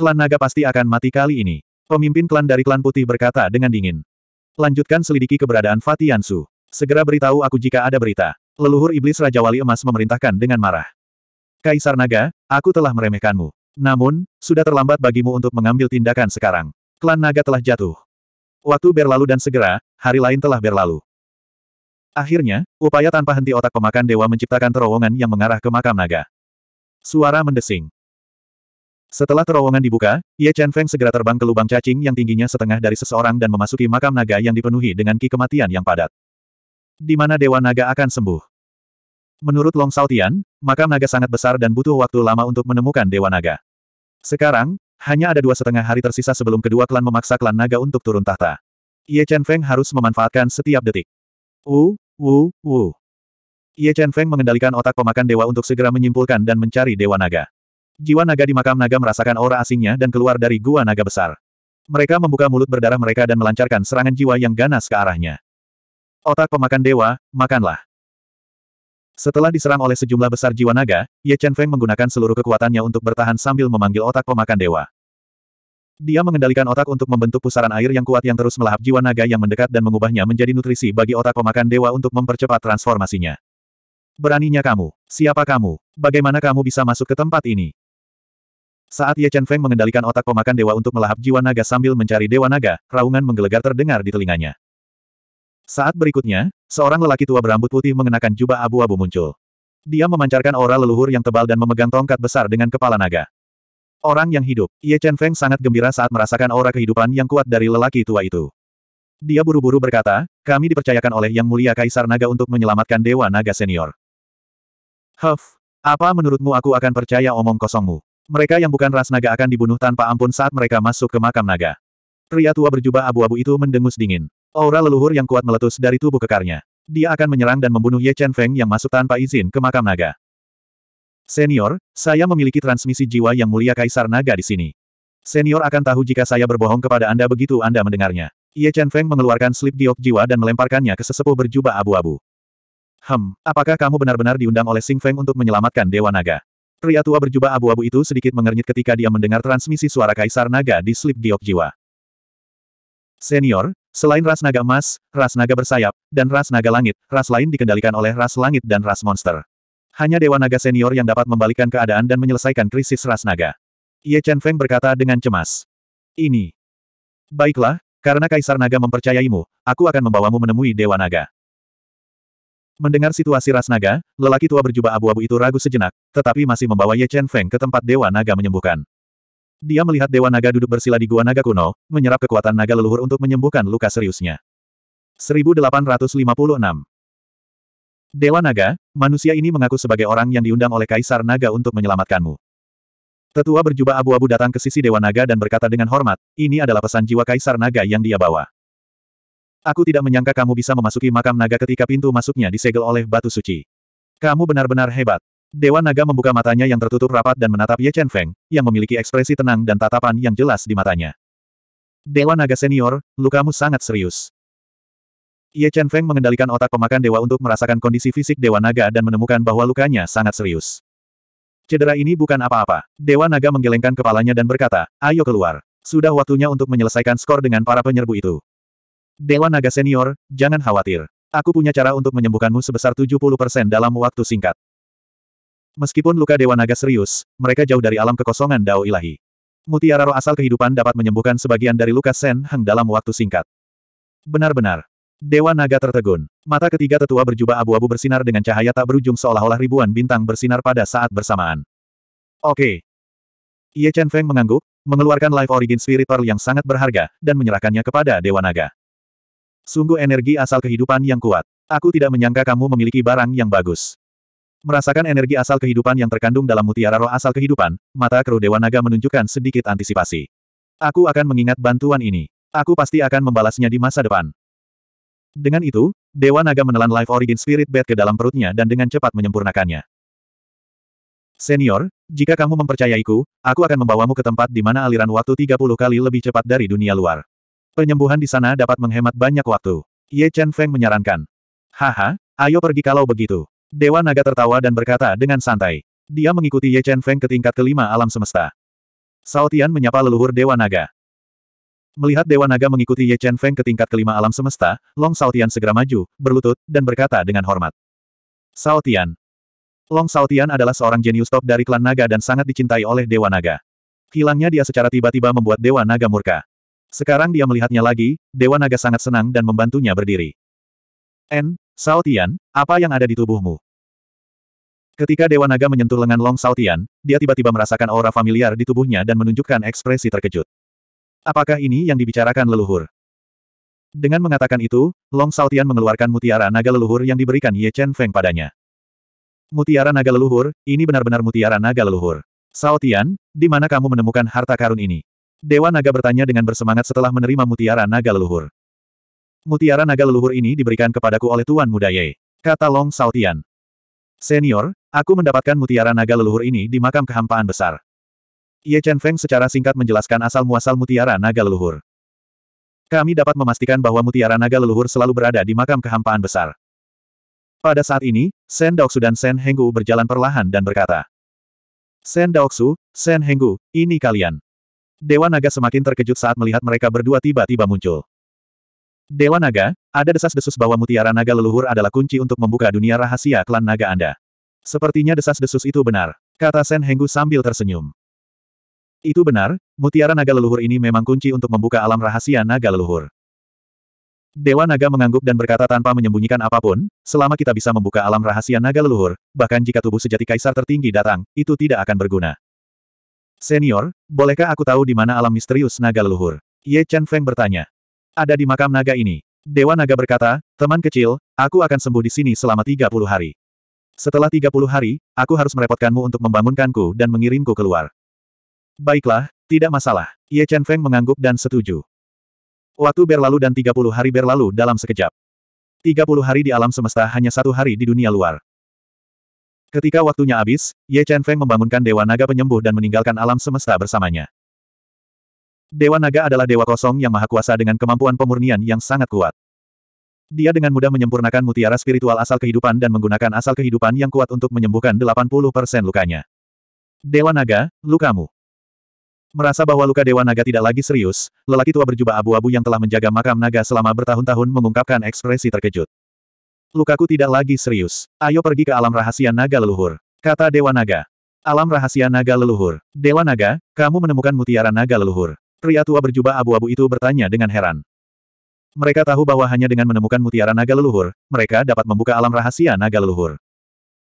Klan naga pasti akan mati kali ini. Pemimpin klan dari klan putih berkata dengan dingin. Lanjutkan selidiki keberadaan Fatian Zhu. Segera beritahu aku jika ada berita. Leluhur iblis Raja Wali Emas memerintahkan dengan marah. Kaisar Naga, aku telah meremehkanmu. Namun, sudah terlambat bagimu untuk mengambil tindakan sekarang. Klan Naga telah jatuh. Waktu berlalu dan segera, hari lain telah berlalu. Akhirnya, upaya tanpa henti otak pemakan dewa menciptakan terowongan yang mengarah ke makam naga. Suara mendesing. Setelah terowongan dibuka, Ye Chen Feng segera terbang ke lubang cacing yang tingginya setengah dari seseorang dan memasuki makam naga yang dipenuhi dengan ki kematian yang padat. Di mana dewa naga akan sembuh? Menurut Long Saotian, makam naga sangat besar dan butuh waktu lama untuk menemukan dewa naga. Sekarang, hanya ada dua setengah hari tersisa sebelum kedua klan memaksa klan naga untuk turun tahta. Ye Chen Feng harus memanfaatkan setiap detik. U, Wu, wu. Ye Chen Feng mengendalikan otak pemakan dewa untuk segera menyimpulkan dan mencari dewa naga. Jiwa naga di makam naga merasakan aura asingnya dan keluar dari gua naga besar. Mereka membuka mulut berdarah mereka dan melancarkan serangan jiwa yang ganas ke arahnya. Otak pemakan dewa, makanlah. Setelah diserang oleh sejumlah besar jiwa naga, Ye Chen Feng menggunakan seluruh kekuatannya untuk bertahan sambil memanggil otak pemakan dewa. Dia mengendalikan otak untuk membentuk pusaran air yang kuat yang terus melahap jiwa naga yang mendekat dan mengubahnya menjadi nutrisi bagi otak pemakan dewa untuk mempercepat transformasinya. Beraninya kamu. Siapa kamu? Bagaimana kamu bisa masuk ke tempat ini? Saat Ye Chen Feng mengendalikan otak pemakan dewa untuk melahap jiwa naga sambil mencari dewa naga, raungan menggelegar terdengar di telinganya. Saat berikutnya, seorang lelaki tua berambut putih mengenakan jubah abu-abu muncul. Dia memancarkan aura leluhur yang tebal dan memegang tongkat besar dengan kepala naga. Orang yang hidup, Ye Chen Feng sangat gembira saat merasakan aura kehidupan yang kuat dari lelaki tua itu. Dia buru-buru berkata, kami dipercayakan oleh Yang Mulia Kaisar Naga untuk menyelamatkan Dewa Naga Senior. Huff, apa menurutmu aku akan percaya omong kosongmu? Mereka yang bukan ras naga akan dibunuh tanpa ampun saat mereka masuk ke makam naga. Pria tua berjubah abu-abu itu mendengus dingin. Aura leluhur yang kuat meletus dari tubuh kekarnya. Dia akan menyerang dan membunuh Ye Chen Feng yang masuk tanpa izin ke makam naga. Senior, saya memiliki transmisi jiwa yang mulia Kaisar Naga di sini. Senior akan tahu jika saya berbohong kepada Anda begitu Anda mendengarnya. Ye Chen Feng mengeluarkan slip giok jiwa dan melemparkannya ke sesepuh berjubah abu-abu. Hem, apakah kamu benar-benar diundang oleh Sing Feng untuk menyelamatkan Dewa Naga? Pria tua berjubah abu-abu itu sedikit mengernyit ketika dia mendengar transmisi suara Kaisar Naga di slip giok jiwa. Senior, Selain ras naga emas, ras naga bersayap, dan ras naga langit, ras lain dikendalikan oleh ras langit dan ras monster. Hanya Dewa Naga Senior yang dapat membalikan keadaan dan menyelesaikan krisis ras naga. Ye Chen Feng berkata dengan cemas. Ini. Baiklah, karena Kaisar Naga mempercayaimu, aku akan membawamu menemui Dewa Naga. Mendengar situasi ras naga, lelaki tua berjubah abu-abu itu ragu sejenak, tetapi masih membawa Ye Chen Feng ke tempat Dewa Naga menyembuhkan. Dia melihat Dewa Naga duduk bersila di Gua Naga kuno, menyerap kekuatan naga leluhur untuk menyembuhkan luka seriusnya. 1856 Dewa Naga, manusia ini mengaku sebagai orang yang diundang oleh Kaisar Naga untuk menyelamatkanmu. Tetua berjubah abu-abu datang ke sisi Dewa Naga dan berkata dengan hormat, ini adalah pesan jiwa Kaisar Naga yang dia bawa. Aku tidak menyangka kamu bisa memasuki makam naga ketika pintu masuknya disegel oleh batu suci. Kamu benar-benar hebat. Dewa Naga membuka matanya yang tertutup rapat dan menatap Ye Chen Feng, yang memiliki ekspresi tenang dan tatapan yang jelas di matanya. Dewa Naga Senior, lukamu sangat serius. Ye Chen Feng mengendalikan otak pemakan dewa untuk merasakan kondisi fisik dewa naga dan menemukan bahwa lukanya sangat serius. Cedera ini bukan apa-apa. Dewa naga menggelengkan kepalanya dan berkata, ayo keluar. Sudah waktunya untuk menyelesaikan skor dengan para penyerbu itu. Dewa naga senior, jangan khawatir. Aku punya cara untuk menyembuhkanmu sebesar 70% dalam waktu singkat. Meskipun luka dewa naga serius, mereka jauh dari alam kekosongan dao ilahi. Mutiara roh asal kehidupan dapat menyembuhkan sebagian dari luka Sen Heng dalam waktu singkat. Benar-benar, Dewa Naga tertegun. Mata ketiga tetua berjubah abu-abu bersinar dengan cahaya tak berujung seolah-olah ribuan bintang bersinar pada saat bersamaan. Oke. Okay. Ye Chen Feng mengangguk, mengeluarkan Life Origin Spirit Pearl yang sangat berharga, dan menyerahkannya kepada Dewa Naga. Sungguh energi asal kehidupan yang kuat. Aku tidak menyangka kamu memiliki barang yang bagus. Merasakan energi asal kehidupan yang terkandung dalam mutiara roh asal kehidupan, mata kru Dewa Naga menunjukkan sedikit antisipasi. Aku akan mengingat bantuan ini. Aku pasti akan membalasnya di masa depan. Dengan itu, Dewa Naga menelan Life Origin Spirit Bed ke dalam perutnya dan dengan cepat menyempurnakannya. Senior, jika kamu mempercayaiku, aku akan membawamu ke tempat di mana aliran waktu 30 kali lebih cepat dari dunia luar. Penyembuhan di sana dapat menghemat banyak waktu. Ye Chen Feng menyarankan. Haha, ayo pergi kalau begitu. Dewa Naga tertawa dan berkata dengan santai. Dia mengikuti Ye Chen Feng ke tingkat kelima alam semesta. Sao Tian menyapa leluhur Dewa Naga. Melihat Dewa Naga mengikuti Ye Chen Feng ke tingkat kelima alam semesta, Long Saltian segera maju, berlutut, dan berkata dengan hormat. Saltian. Long Saltian adalah seorang jenius top dari klan naga dan sangat dicintai oleh Dewa Naga. Hilangnya dia secara tiba-tiba membuat Dewa Naga murka. Sekarang dia melihatnya lagi, Dewa Naga sangat senang dan membantunya berdiri. N, Saltian, apa yang ada di tubuhmu? Ketika Dewa Naga menyentuh lengan Long Saltian, dia tiba-tiba merasakan aura familiar di tubuhnya dan menunjukkan ekspresi terkejut. Apakah ini yang dibicarakan leluhur? Dengan mengatakan itu, Long Saltian mengeluarkan mutiara naga leluhur yang diberikan Ye Chen Feng padanya. Mutiara naga leluhur, ini benar-benar mutiara naga leluhur. Saltian, di mana kamu menemukan harta karun ini? Dewa Naga bertanya dengan bersemangat setelah menerima mutiara naga leluhur. Mutiara naga leluhur ini diberikan kepadaku oleh Tuan Muda Ye, kata Long Saltian. Senior, aku mendapatkan mutiara naga leluhur ini di makam kehampaan besar. Ye Chen Feng secara singkat menjelaskan asal-muasal mutiara naga leluhur. Kami dapat memastikan bahwa mutiara naga leluhur selalu berada di makam kehampaan besar. Pada saat ini, Sen Daoksu dan Sen Henggu berjalan perlahan dan berkata, Sen Daoksu, Sen Henggu, ini kalian. Dewa Naga semakin terkejut saat melihat mereka berdua tiba-tiba muncul. Dewa Naga, ada desas-desus bahwa mutiara naga leluhur adalah kunci untuk membuka dunia rahasia klan naga Anda. Sepertinya desas-desus itu benar, kata Sen Henggu sambil tersenyum. Itu benar, mutiara naga leluhur ini memang kunci untuk membuka alam rahasia naga leluhur. Dewa Naga mengangguk dan berkata tanpa menyembunyikan apapun, selama kita bisa membuka alam rahasia naga leluhur, bahkan jika tubuh sejati kaisar tertinggi datang, itu tidak akan berguna. Senior, bolehkah aku tahu di mana alam misterius naga leluhur? Ye Chen Feng bertanya. Ada di makam naga ini. Dewa Naga berkata, teman kecil, aku akan sembuh di sini selama 30 hari. Setelah 30 hari, aku harus merepotkanmu untuk membangunkanku dan mengirimku keluar. Baiklah, tidak masalah. Ye Chen Feng mengangguk dan setuju. Waktu berlalu dan 30 hari berlalu dalam sekejap. 30 hari di alam semesta hanya satu hari di dunia luar. Ketika waktunya habis, Ye Chen Feng membangunkan Dewa Naga penyembuh dan meninggalkan alam semesta bersamanya. Dewa Naga adalah dewa kosong yang maha kuasa dengan kemampuan pemurnian yang sangat kuat. Dia dengan mudah menyempurnakan mutiara spiritual asal kehidupan dan menggunakan asal kehidupan yang kuat untuk menyembuhkan 80% lukanya. Dewa Naga, lukamu. Merasa bahwa luka Dewa Naga tidak lagi serius, lelaki tua berjubah abu-abu yang telah menjaga makam naga selama bertahun-tahun mengungkapkan ekspresi terkejut. Lukaku tidak lagi serius. Ayo pergi ke alam rahasia naga leluhur. Kata Dewa Naga. Alam rahasia naga leluhur. Dewa Naga, kamu menemukan mutiara naga leluhur. Pria tua berjubah abu-abu itu bertanya dengan heran. Mereka tahu bahwa hanya dengan menemukan mutiara naga leluhur, mereka dapat membuka alam rahasia naga leluhur.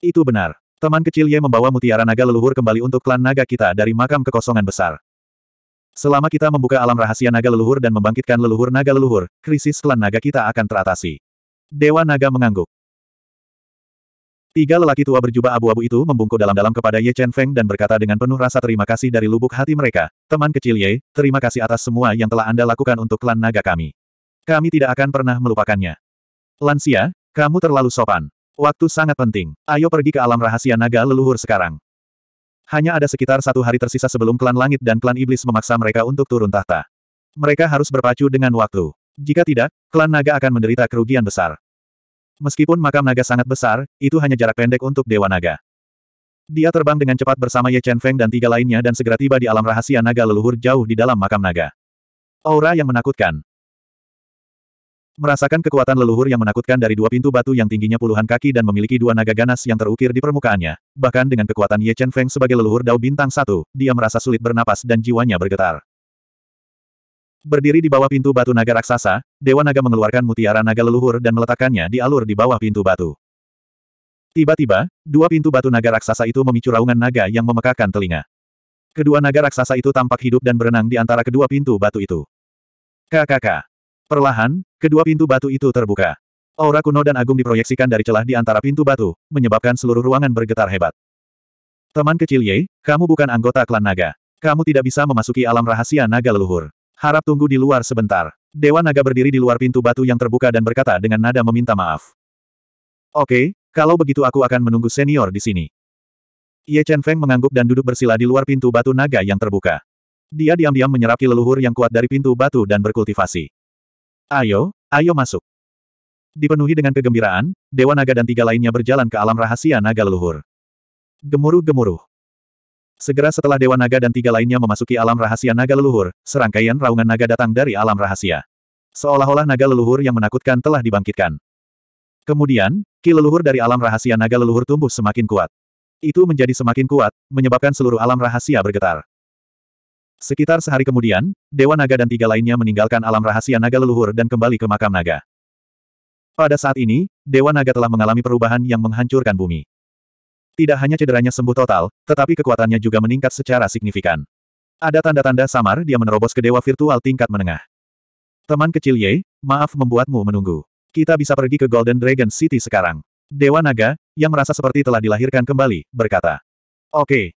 Itu benar. Teman kecil Ye membawa mutiara naga leluhur kembali untuk klan naga kita dari makam kekosongan besar. Selama kita membuka alam rahasia naga leluhur dan membangkitkan leluhur naga leluhur, krisis klan naga kita akan teratasi. Dewa naga mengangguk. Tiga lelaki tua berjubah abu-abu itu membungkuk dalam-dalam kepada Ye Chen Feng dan berkata dengan penuh rasa terima kasih dari lubuk hati mereka, teman kecil Ye, terima kasih atas semua yang telah Anda lakukan untuk klan naga kami. Kami tidak akan pernah melupakannya. Lansia, kamu terlalu sopan. Waktu sangat penting. Ayo pergi ke alam rahasia naga leluhur sekarang. Hanya ada sekitar satu hari tersisa sebelum klan langit dan klan iblis memaksa mereka untuk turun tahta. Mereka harus berpacu dengan waktu. Jika tidak, klan naga akan menderita kerugian besar. Meskipun makam naga sangat besar, itu hanya jarak pendek untuk Dewa Naga. Dia terbang dengan cepat bersama Ye Chen Feng dan tiga lainnya dan segera tiba di alam rahasia naga leluhur jauh di dalam makam naga. Aura yang menakutkan. Merasakan kekuatan leluhur yang menakutkan dari dua pintu batu yang tingginya puluhan kaki dan memiliki dua naga ganas yang terukir di permukaannya. Bahkan dengan kekuatan Ye Chen Feng sebagai leluhur Dao Bintang Satu, dia merasa sulit bernapas dan jiwanya bergetar. Berdiri di bawah pintu batu naga raksasa, Dewa Naga mengeluarkan mutiara naga leluhur dan meletakkannya di alur di bawah pintu batu. Tiba-tiba, dua pintu batu naga raksasa itu memicu raungan naga yang memekakan telinga. Kedua naga raksasa itu tampak hidup dan berenang di antara kedua pintu batu itu. Kakak, Perlahan, kedua pintu batu itu terbuka. Aura kuno dan agung diproyeksikan dari celah di antara pintu batu, menyebabkan seluruh ruangan bergetar hebat. Teman kecil Ye, kamu bukan anggota klan naga. Kamu tidak bisa memasuki alam rahasia naga leluhur. Harap tunggu di luar sebentar. Dewa naga berdiri di luar pintu batu yang terbuka dan berkata dengan nada meminta maaf. Oke, kalau begitu aku akan menunggu senior di sini. Ye Chen Feng mengangguk dan duduk bersila di luar pintu batu naga yang terbuka. Dia diam-diam menyerap leluhur yang kuat dari pintu batu dan berkultivasi. Ayo, ayo masuk. Dipenuhi dengan kegembiraan, Dewa Naga dan tiga lainnya berjalan ke alam rahasia naga leluhur. Gemuruh-gemuruh. Segera setelah Dewa Naga dan tiga lainnya memasuki alam rahasia naga leluhur, serangkaian raungan naga datang dari alam rahasia. Seolah-olah naga leluhur yang menakutkan telah dibangkitkan. Kemudian, ki leluhur dari alam rahasia naga leluhur tumbuh semakin kuat. Itu menjadi semakin kuat, menyebabkan seluruh alam rahasia bergetar. Sekitar sehari kemudian, Dewa Naga dan tiga lainnya meninggalkan alam rahasia naga leluhur dan kembali ke makam naga. Pada saat ini, Dewa Naga telah mengalami perubahan yang menghancurkan bumi. Tidak hanya cederanya sembuh total, tetapi kekuatannya juga meningkat secara signifikan. Ada tanda-tanda samar dia menerobos ke dewa virtual tingkat menengah. Teman kecil Ye, maaf membuatmu menunggu. Kita bisa pergi ke Golden Dragon City sekarang. Dewa Naga, yang merasa seperti telah dilahirkan kembali, berkata. Oke,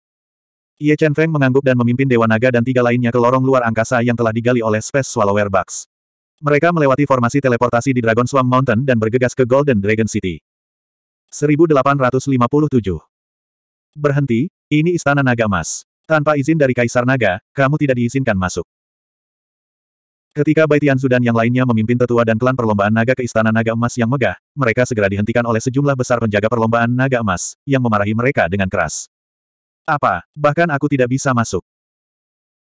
Ye Chen Feng mengangguk dan memimpin Dewa Naga dan tiga lainnya ke lorong luar angkasa yang telah digali oleh Space Swallower Bugs. Mereka melewati formasi teleportasi di Dragon Swamp Mountain dan bergegas ke Golden Dragon City. 1857 Berhenti, ini Istana Naga Emas. Tanpa izin dari Kaisar Naga, kamu tidak diizinkan masuk. Ketika Bai Tianzu dan yang lainnya memimpin tetua dan klan perlombaan naga ke Istana Naga Emas yang megah, mereka segera dihentikan oleh sejumlah besar penjaga perlombaan naga emas, yang memarahi mereka dengan keras. Apa, bahkan aku tidak bisa masuk.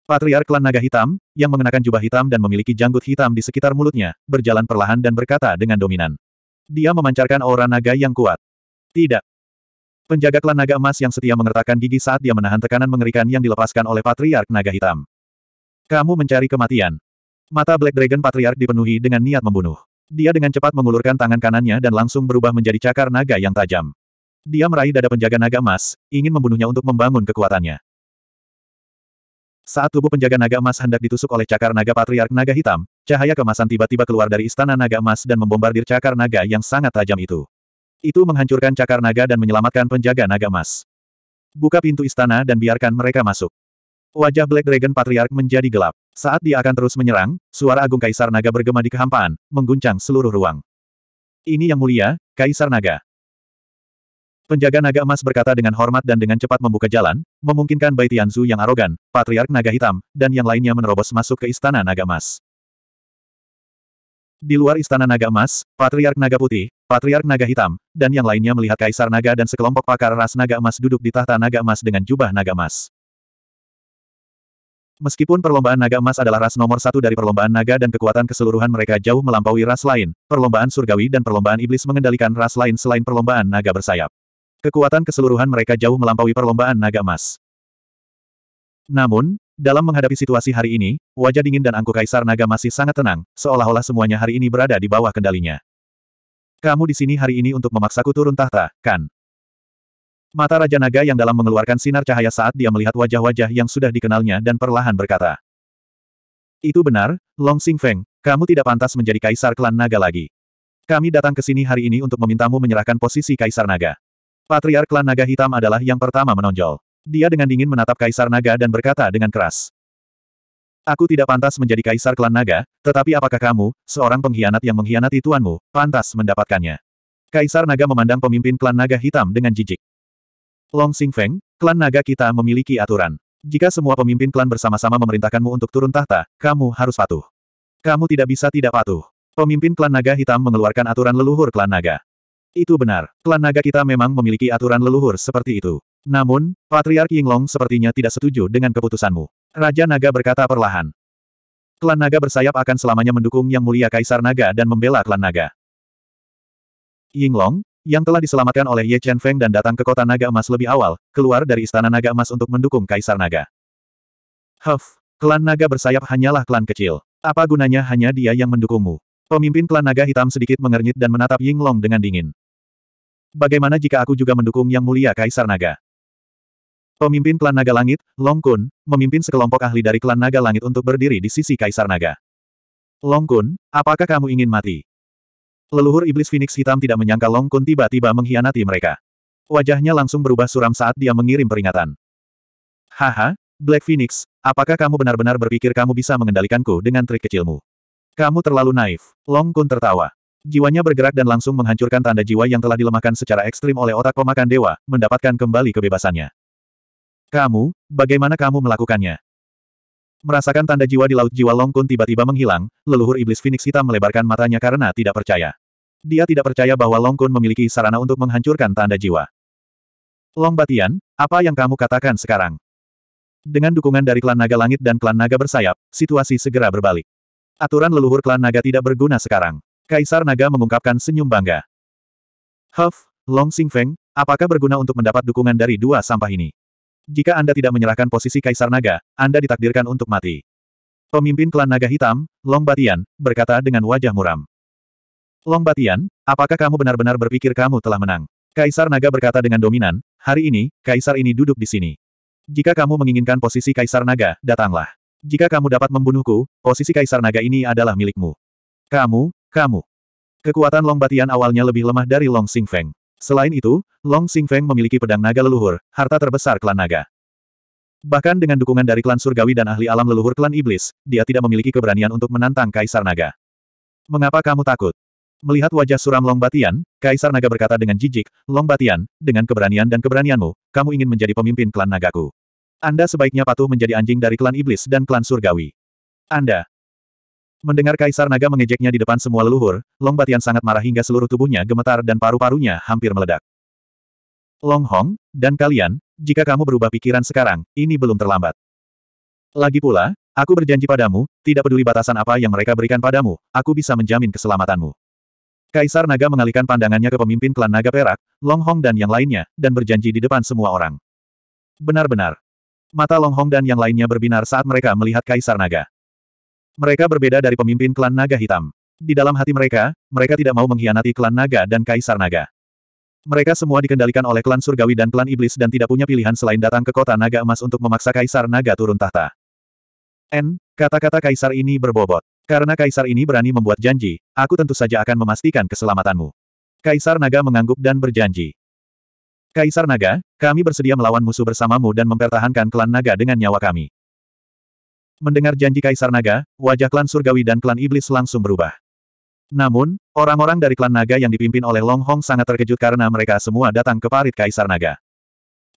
Patriark klan naga hitam, yang mengenakan jubah hitam dan memiliki janggut hitam di sekitar mulutnya, berjalan perlahan dan berkata dengan dominan. Dia memancarkan aura naga yang kuat. Tidak. Penjaga klan naga emas yang setia mengertakkan gigi saat dia menahan tekanan mengerikan yang dilepaskan oleh Patriark naga hitam. Kamu mencari kematian. Mata Black Dragon Patriark dipenuhi dengan niat membunuh. Dia dengan cepat mengulurkan tangan kanannya dan langsung berubah menjadi cakar naga yang tajam. Dia meraih dada penjaga naga emas, ingin membunuhnya untuk membangun kekuatannya. Saat tubuh penjaga naga emas hendak ditusuk oleh cakar naga patriark naga hitam, cahaya kemasan tiba-tiba keluar dari istana naga emas dan membombardir cakar naga yang sangat tajam itu. Itu menghancurkan cakar naga dan menyelamatkan penjaga naga emas. Buka pintu istana dan biarkan mereka masuk. Wajah Black Dragon Patriark menjadi gelap. Saat dia akan terus menyerang, suara agung Kaisar Naga bergema di kehampaan, mengguncang seluruh ruang. Ini yang mulia, Kaisar Naga. Penjaga naga emas berkata dengan hormat dan dengan cepat membuka jalan, memungkinkan Bai Tianzu yang arogan, Patriark Naga Hitam, dan yang lainnya menerobos masuk ke Istana Naga Emas. Di luar Istana Naga Emas, Patriark Naga Putih, Patriark Naga Hitam, dan yang lainnya melihat Kaisar Naga dan sekelompok pakar ras Naga Emas duduk di tahta Naga Emas dengan jubah Naga Emas. Meskipun perlombaan naga emas adalah ras nomor satu dari perlombaan naga dan kekuatan keseluruhan mereka jauh melampaui ras lain, perlombaan surgawi dan perlombaan iblis mengendalikan ras lain selain perlombaan naga bersayap. Kekuatan keseluruhan mereka jauh melampaui perlombaan naga emas. Namun, dalam menghadapi situasi hari ini, wajah dingin dan angkuh kaisar naga masih sangat tenang, seolah-olah semuanya hari ini berada di bawah kendalinya. Kamu di sini hari ini untuk memaksaku turun tahta, kan? Mata Raja Naga yang dalam mengeluarkan sinar cahaya saat dia melihat wajah-wajah yang sudah dikenalnya dan perlahan berkata. Itu benar, Long Xing Feng, kamu tidak pantas menjadi kaisar klan naga lagi. Kami datang ke sini hari ini untuk memintamu menyerahkan posisi kaisar naga. Patriark klan naga hitam adalah yang pertama menonjol. Dia dengan dingin menatap Kaisar Naga dan berkata dengan keras. Aku tidak pantas menjadi Kaisar klan naga, tetapi apakah kamu, seorang pengkhianat yang mengkhianati tuanmu, pantas mendapatkannya? Kaisar Naga memandang pemimpin klan naga hitam dengan jijik. Long Sing Feng, klan naga kita memiliki aturan. Jika semua pemimpin klan bersama-sama memerintahkanmu untuk turun tahta, kamu harus patuh. Kamu tidak bisa tidak patuh. Pemimpin klan naga hitam mengeluarkan aturan leluhur klan naga. Itu benar, klan naga kita memang memiliki aturan leluhur seperti itu. Namun, Patriark Yinglong sepertinya tidak setuju dengan keputusanmu. Raja Naga berkata perlahan. Klan naga bersayap akan selamanya mendukung Yang Mulia Kaisar Naga dan membela klan naga. Yinglong, yang telah diselamatkan oleh Ye Chen Feng dan datang ke kota Naga Emas lebih awal, keluar dari istana Naga Emas untuk mendukung Kaisar Naga. Huff, klan naga bersayap hanyalah klan kecil. Apa gunanya hanya dia yang mendukungmu? Pemimpin klan naga hitam sedikit mengernyit dan menatap Yinglong dengan dingin. Bagaimana jika aku juga mendukung Yang Mulia Kaisar Naga? Pemimpin klan Naga Langit, Long Kun, memimpin sekelompok ahli dari klan Naga Langit untuk berdiri di sisi Kaisar Naga. Long Kun, apakah kamu ingin mati? Leluhur Iblis Phoenix Hitam tidak menyangka Long Kun tiba-tiba mengkhianati mereka. Wajahnya langsung berubah suram saat dia mengirim peringatan. Haha, Black Phoenix, apakah kamu benar-benar berpikir kamu bisa mengendalikanku dengan trik kecilmu? Kamu terlalu naif. Long Kun tertawa. Jiwanya bergerak dan langsung menghancurkan tanda jiwa yang telah dilemahkan secara ekstrim oleh otak pemakan dewa, mendapatkan kembali kebebasannya. Kamu, bagaimana kamu melakukannya? Merasakan tanda jiwa di laut jiwa Longkun tiba-tiba menghilang, leluhur iblis Phoenix hitam melebarkan matanya karena tidak percaya. Dia tidak percaya bahwa Longkun memiliki sarana untuk menghancurkan tanda jiwa. Long Batian, apa yang kamu katakan sekarang? Dengan dukungan dari klan naga langit dan klan naga bersayap, situasi segera berbalik. Aturan leluhur klan naga tidak berguna sekarang. Kaisar Naga mengungkapkan senyum bangga. Huff, Long Feng, apakah berguna untuk mendapat dukungan dari dua sampah ini? Jika Anda tidak menyerahkan posisi Kaisar Naga, Anda ditakdirkan untuk mati. Pemimpin klan Naga Hitam, Long Batian, berkata dengan wajah muram. Long Batian, apakah kamu benar-benar berpikir kamu telah menang? Kaisar Naga berkata dengan dominan, hari ini, Kaisar ini duduk di sini. Jika kamu menginginkan posisi Kaisar Naga, datanglah. Jika kamu dapat membunuhku, posisi Kaisar Naga ini adalah milikmu. Kamu, kamu. Kekuatan Long Batian awalnya lebih lemah dari Long Xing Feng. Selain itu, Long Xing Feng memiliki pedang naga leluhur, harta terbesar klan naga. Bahkan dengan dukungan dari klan surgawi dan ahli alam leluhur klan iblis, dia tidak memiliki keberanian untuk menantang Kaisar Naga. Mengapa kamu takut? Melihat wajah suram Long Batian, Kaisar Naga berkata dengan jijik, Long Batian, dengan keberanian dan keberanianmu, kamu ingin menjadi pemimpin klan nagaku. Anda sebaiknya patuh menjadi anjing dari klan iblis dan klan surgawi. Anda, Mendengar Kaisar Naga mengejeknya di depan semua leluhur, Long Batian sangat marah hingga seluruh tubuhnya gemetar dan paru-parunya hampir meledak. Long Hong, dan kalian, jika kamu berubah pikiran sekarang, ini belum terlambat. Lagi pula, aku berjanji padamu, tidak peduli batasan apa yang mereka berikan padamu, aku bisa menjamin keselamatanmu. Kaisar Naga mengalihkan pandangannya ke pemimpin klan Naga Perak, Long Hong dan yang lainnya, dan berjanji di depan semua orang. Benar-benar. Mata Long Hong dan yang lainnya berbinar saat mereka melihat Kaisar Naga. Mereka berbeda dari pemimpin klan naga hitam. Di dalam hati mereka, mereka tidak mau mengkhianati klan naga dan kaisar naga. Mereka semua dikendalikan oleh klan surgawi dan klan iblis dan tidak punya pilihan selain datang ke kota naga emas untuk memaksa kaisar naga turun tahta. N, kata-kata kaisar ini berbobot. Karena kaisar ini berani membuat janji, aku tentu saja akan memastikan keselamatanmu. Kaisar naga mengangguk dan berjanji. Kaisar naga, kami bersedia melawan musuh bersamamu dan mempertahankan klan naga dengan nyawa kami. Mendengar janji Kaisar Naga, wajah klan surgawi dan klan iblis langsung berubah. Namun, orang-orang dari klan naga yang dipimpin oleh Long Hong sangat terkejut karena mereka semua datang ke parit Kaisar Naga.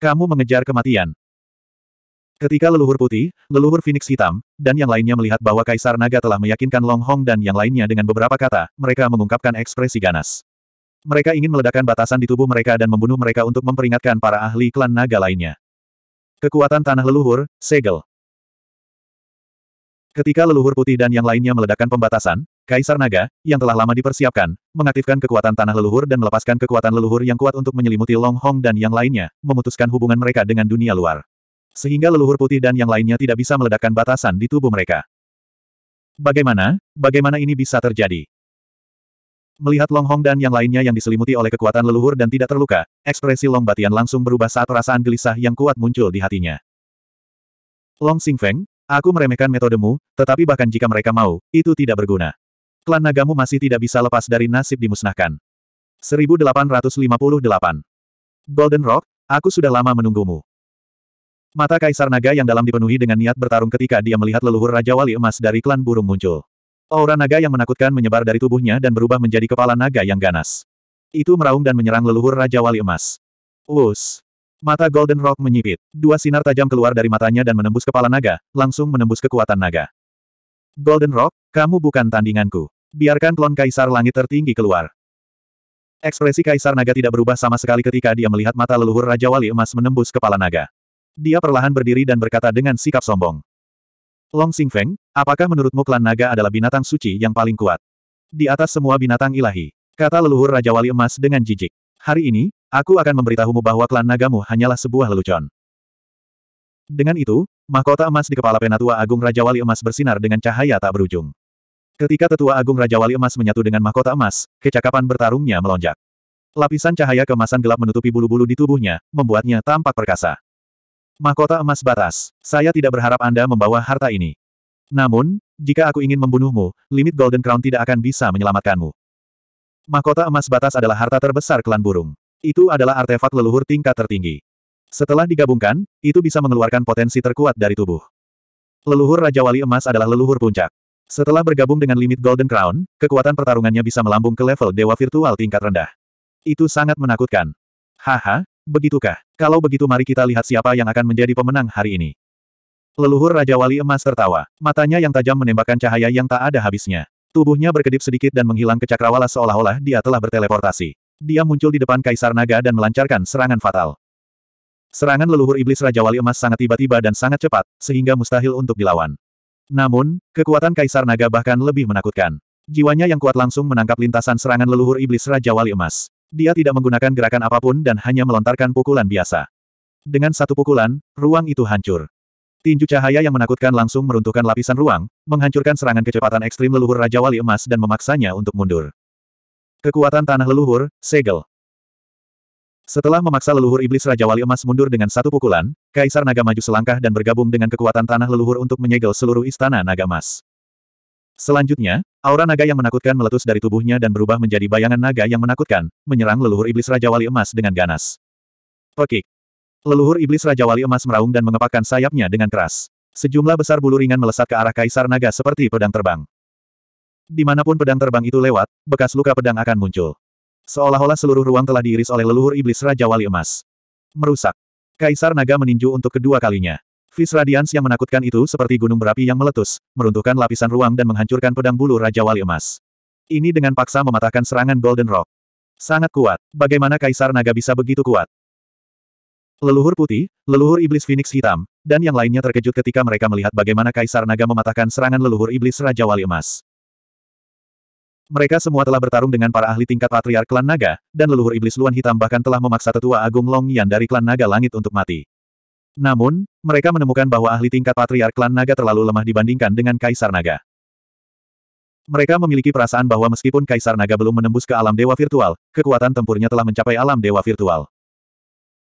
Kamu mengejar kematian. Ketika leluhur putih, leluhur Phoenix hitam, dan yang lainnya melihat bahwa Kaisar Naga telah meyakinkan Long Hong dan yang lainnya dengan beberapa kata, mereka mengungkapkan ekspresi ganas. Mereka ingin meledakkan batasan di tubuh mereka dan membunuh mereka untuk memperingatkan para ahli klan naga lainnya. Kekuatan tanah leluhur, segel. Ketika leluhur putih dan yang lainnya meledakkan pembatasan, Kaisar Naga, yang telah lama dipersiapkan, mengaktifkan kekuatan tanah leluhur dan melepaskan kekuatan leluhur yang kuat untuk menyelimuti Long Hong dan yang lainnya, memutuskan hubungan mereka dengan dunia luar. Sehingga leluhur putih dan yang lainnya tidak bisa meledakkan batasan di tubuh mereka. Bagaimana, bagaimana ini bisa terjadi? Melihat Long Hong dan yang lainnya yang diselimuti oleh kekuatan leluhur dan tidak terluka, ekspresi Long Batian langsung berubah saat perasaan gelisah yang kuat muncul di hatinya. Long Xingfeng, Aku meremehkan metodemu, tetapi bahkan jika mereka mau, itu tidak berguna. Klan nagamu masih tidak bisa lepas dari nasib dimusnahkan. 1858 Golden Rock, aku sudah lama menunggumu. Mata Kaisar Naga yang dalam dipenuhi dengan niat bertarung ketika dia melihat leluhur Raja Wali Emas dari klan burung muncul. Aura naga yang menakutkan menyebar dari tubuhnya dan berubah menjadi kepala naga yang ganas. Itu meraung dan menyerang leluhur Raja Wali Emas. Us, Mata Golden Rock menyipit. Dua sinar tajam keluar dari matanya dan menembus kepala naga, langsung menembus kekuatan naga. Golden Rock, kamu bukan tandinganku. Biarkan klon Kaisar Langit tertinggi keluar. Ekspresi Kaisar Naga tidak berubah sama sekali ketika dia melihat mata leluhur Raja Wali Emas menembus kepala naga. Dia perlahan berdiri dan berkata dengan sikap sombong. Long Xing Feng, apakah menurutmu klan naga adalah binatang suci yang paling kuat? Di atas semua binatang ilahi, kata leluhur Raja Wali Emas dengan jijik. Hari ini, aku akan memberitahumu bahwa klan nagamu hanyalah sebuah lelucon. Dengan itu, mahkota emas di kepala Penatua Agung Raja Wali Emas bersinar dengan cahaya tak berujung. Ketika Tetua Agung Raja Wali Emas menyatu dengan mahkota emas, kecakapan bertarungnya melonjak. Lapisan cahaya kemasan gelap menutupi bulu-bulu di tubuhnya, membuatnya tampak perkasa. Mahkota emas batas, saya tidak berharap Anda membawa harta ini. Namun, jika aku ingin membunuhmu, limit Golden Crown tidak akan bisa menyelamatkanmu. Mahkota emas batas adalah harta terbesar klan burung. Itu adalah artefak leluhur tingkat tertinggi. Setelah digabungkan, itu bisa mengeluarkan potensi terkuat dari tubuh. Leluhur Raja Wali Emas adalah leluhur puncak. Setelah bergabung dengan limit Golden Crown, kekuatan pertarungannya bisa melambung ke level dewa virtual tingkat rendah. Itu sangat menakutkan. Haha, begitukah? Kalau begitu mari kita lihat siapa yang akan menjadi pemenang hari ini. Leluhur Raja Wali Emas tertawa. Matanya yang tajam menembakkan cahaya yang tak ada habisnya. Tubuhnya berkedip sedikit dan menghilang ke cakrawala seolah-olah dia telah berteleportasi. Dia muncul di depan Kaisar Naga dan melancarkan serangan fatal. Serangan leluhur iblis Raja Wali Emas sangat tiba-tiba dan sangat cepat, sehingga mustahil untuk dilawan. Namun, kekuatan Kaisar Naga bahkan lebih menakutkan. Jiwanya yang kuat langsung menangkap lintasan serangan leluhur iblis Raja Wali Emas. Dia tidak menggunakan gerakan apapun dan hanya melontarkan pukulan biasa. Dengan satu pukulan, ruang itu hancur. Tinju cahaya yang menakutkan langsung meruntuhkan lapisan ruang, menghancurkan serangan kecepatan ekstrim leluhur Raja Wali Emas dan memaksanya untuk mundur. Kekuatan tanah leluhur, segel. Setelah memaksa leluhur iblis Raja Wali Emas mundur dengan satu pukulan, Kaisar Naga maju selangkah dan bergabung dengan kekuatan tanah leluhur untuk menyegel seluruh istana Naga Emas. Selanjutnya, aura naga yang menakutkan meletus dari tubuhnya dan berubah menjadi bayangan naga yang menakutkan, menyerang leluhur iblis Raja Wali Emas dengan ganas. Pekik. Leluhur iblis Raja Wali Emas meraung dan mengepakkan sayapnya dengan keras. Sejumlah besar bulu ringan melesat ke arah Kaisar Naga seperti pedang terbang. Dimanapun pedang terbang itu lewat, bekas luka pedang akan muncul. Seolah-olah seluruh ruang telah diiris oleh leluhur iblis Raja Wali Emas. Merusak. Kaisar Naga meninju untuk kedua kalinya. Vis Radiance yang menakutkan itu seperti gunung berapi yang meletus, meruntuhkan lapisan ruang dan menghancurkan pedang bulu Raja Wali Emas. Ini dengan paksa mematahkan serangan Golden Rock. Sangat kuat. Bagaimana Kaisar Naga bisa begitu kuat? Leluhur putih, leluhur iblis Phoenix hitam, dan yang lainnya terkejut ketika mereka melihat bagaimana Kaisar Naga mematahkan serangan leluhur iblis Raja Wali Emas. Mereka semua telah bertarung dengan para ahli tingkat patriar klan naga, dan leluhur iblis luan hitam bahkan telah memaksa tetua agung Long Yan dari klan naga langit untuk mati. Namun, mereka menemukan bahwa ahli tingkat patriar klan naga terlalu lemah dibandingkan dengan kaisar naga. Mereka memiliki perasaan bahwa meskipun kaisar naga belum menembus ke alam dewa virtual, kekuatan tempurnya telah mencapai alam dewa virtual.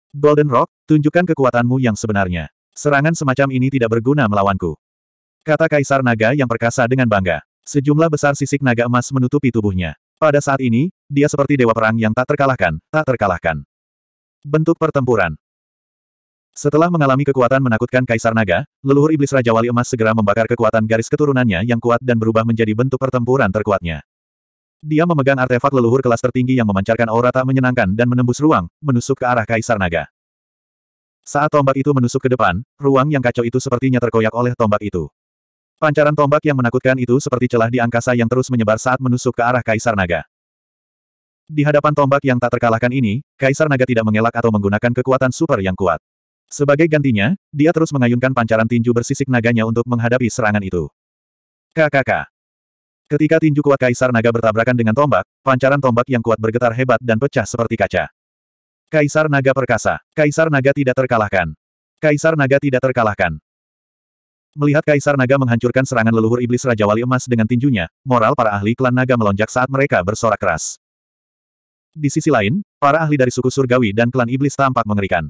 Golden Rock, tunjukkan kekuatanmu yang sebenarnya. Serangan semacam ini tidak berguna melawanku. Kata Kaisar Naga yang perkasa dengan bangga. Sejumlah besar sisik naga emas menutupi tubuhnya. Pada saat ini, dia seperti dewa perang yang tak terkalahkan, tak terkalahkan. Bentuk pertempuran. Setelah mengalami kekuatan menakutkan Kaisar Naga, leluhur iblis Raja Wali Emas segera membakar kekuatan garis keturunannya yang kuat dan berubah menjadi bentuk pertempuran terkuatnya. Dia memegang artefak leluhur kelas tertinggi yang memancarkan aura tak menyenangkan dan menembus ruang, menusuk ke arah Kaisar Naga. Saat tombak itu menusuk ke depan, ruang yang kacau itu sepertinya terkoyak oleh tombak itu. Pancaran tombak yang menakutkan itu seperti celah di angkasa yang terus menyebar saat menusuk ke arah Kaisar Naga. Di hadapan tombak yang tak terkalahkan ini, Kaisar Naga tidak mengelak atau menggunakan kekuatan super yang kuat. Sebagai gantinya, dia terus mengayunkan pancaran tinju bersisik naganya untuk menghadapi serangan itu. Kakak. Ketika tinju kuat Kaisar Naga bertabrakan dengan tombak, pancaran tombak yang kuat bergetar hebat dan pecah seperti kaca. Kaisar Naga perkasa. Kaisar Naga tidak terkalahkan. Kaisar Naga tidak terkalahkan. Melihat Kaisar Naga menghancurkan serangan leluhur iblis Raja Wali Emas dengan tinjunya, moral para ahli klan Naga melonjak saat mereka bersorak keras. Di sisi lain, para ahli dari suku surgawi dan klan iblis tampak mengerikan.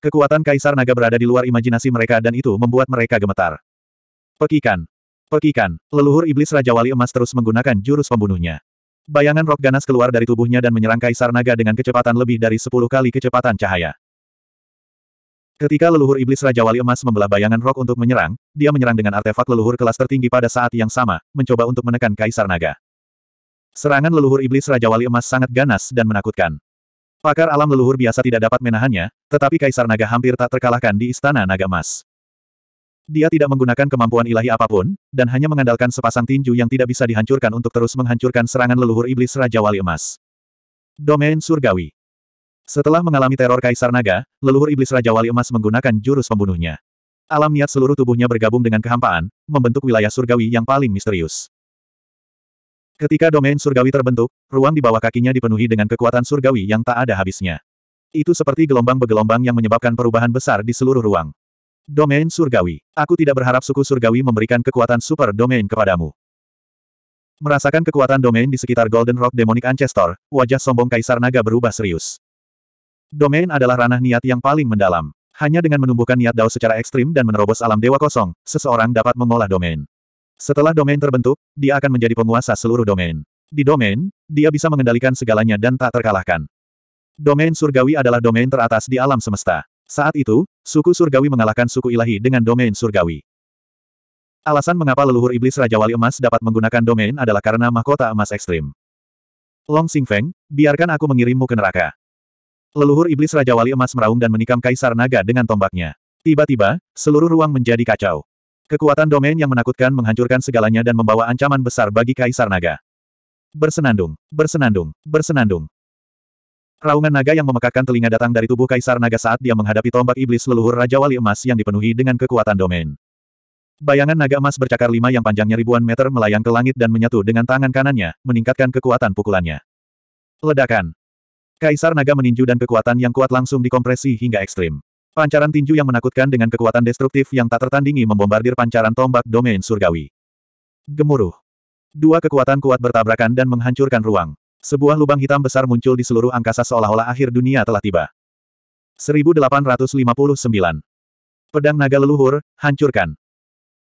Kekuatan Kaisar Naga berada di luar imajinasi mereka dan itu membuat mereka gemetar. Pekikan. Pekikan, leluhur iblis Raja Wali Emas terus menggunakan jurus pembunuhnya. Bayangan rok ganas keluar dari tubuhnya dan menyerang Kaisar Naga dengan kecepatan lebih dari sepuluh kali kecepatan cahaya. Ketika leluhur iblis Raja Wali Emas membelah bayangan rok untuk menyerang, dia menyerang dengan artefak leluhur kelas tertinggi pada saat yang sama, mencoba untuk menekan Kaisar Naga. Serangan leluhur iblis Raja Wali Emas sangat ganas dan menakutkan. Pakar alam leluhur biasa tidak dapat menahannya, tetapi Kaisar Naga hampir tak terkalahkan di Istana Naga Emas. Dia tidak menggunakan kemampuan ilahi apapun, dan hanya mengandalkan sepasang tinju yang tidak bisa dihancurkan untuk terus menghancurkan serangan leluhur iblis Raja Wali Emas. Domain Surgawi Setelah mengalami teror Kaisar Naga, leluhur iblis Raja Wali Emas menggunakan jurus pembunuhnya. Alam niat seluruh tubuhnya bergabung dengan kehampaan, membentuk wilayah surgawi yang paling misterius. Ketika domain surgawi terbentuk, ruang di bawah kakinya dipenuhi dengan kekuatan surgawi yang tak ada habisnya. Itu seperti gelombang gelombang yang menyebabkan perubahan besar di seluruh ruang. Domain surgawi. Aku tidak berharap suku surgawi memberikan kekuatan super domain kepadamu. Merasakan kekuatan domain di sekitar Golden Rock Demonic Ancestor, wajah sombong Kaisar Naga berubah serius. Domain adalah ranah niat yang paling mendalam. Hanya dengan menumbuhkan niat dao secara ekstrim dan menerobos alam dewa kosong, seseorang dapat mengolah domain. Setelah domain terbentuk, dia akan menjadi penguasa seluruh domain. Di domain, dia bisa mengendalikan segalanya dan tak terkalahkan. Domain surgawi adalah domain teratas di alam semesta. Saat itu, suku surgawi mengalahkan suku ilahi dengan domain surgawi. Alasan mengapa leluhur iblis Raja Wali Emas dapat menggunakan domain adalah karena mahkota emas ekstrim. Long Sing Feng, biarkan aku mengirimmu ke neraka. Leluhur iblis Raja Wali Emas meraung dan menikam Kaisar Naga dengan tombaknya. Tiba-tiba, seluruh ruang menjadi kacau. Kekuatan domain yang menakutkan menghancurkan segalanya dan membawa ancaman besar bagi Kaisar Naga. Bersenandung, bersenandung, bersenandung. Raungan naga yang memekakkan telinga datang dari tubuh Kaisar Naga saat dia menghadapi tombak iblis leluhur Raja Wali Emas yang dipenuhi dengan kekuatan domain. Bayangan naga emas bercakar lima yang panjangnya ribuan meter melayang ke langit dan menyatu dengan tangan kanannya, meningkatkan kekuatan pukulannya. Ledakan. Kaisar naga meninju dan kekuatan yang kuat langsung dikompresi hingga ekstrim. Pancaran tinju yang menakutkan dengan kekuatan destruktif yang tak tertandingi membombardir pancaran tombak domain surgawi. Gemuruh. Dua kekuatan kuat bertabrakan dan menghancurkan ruang. Sebuah lubang hitam besar muncul di seluruh angkasa seolah-olah akhir dunia telah tiba. 1859. Pedang naga leluhur, hancurkan.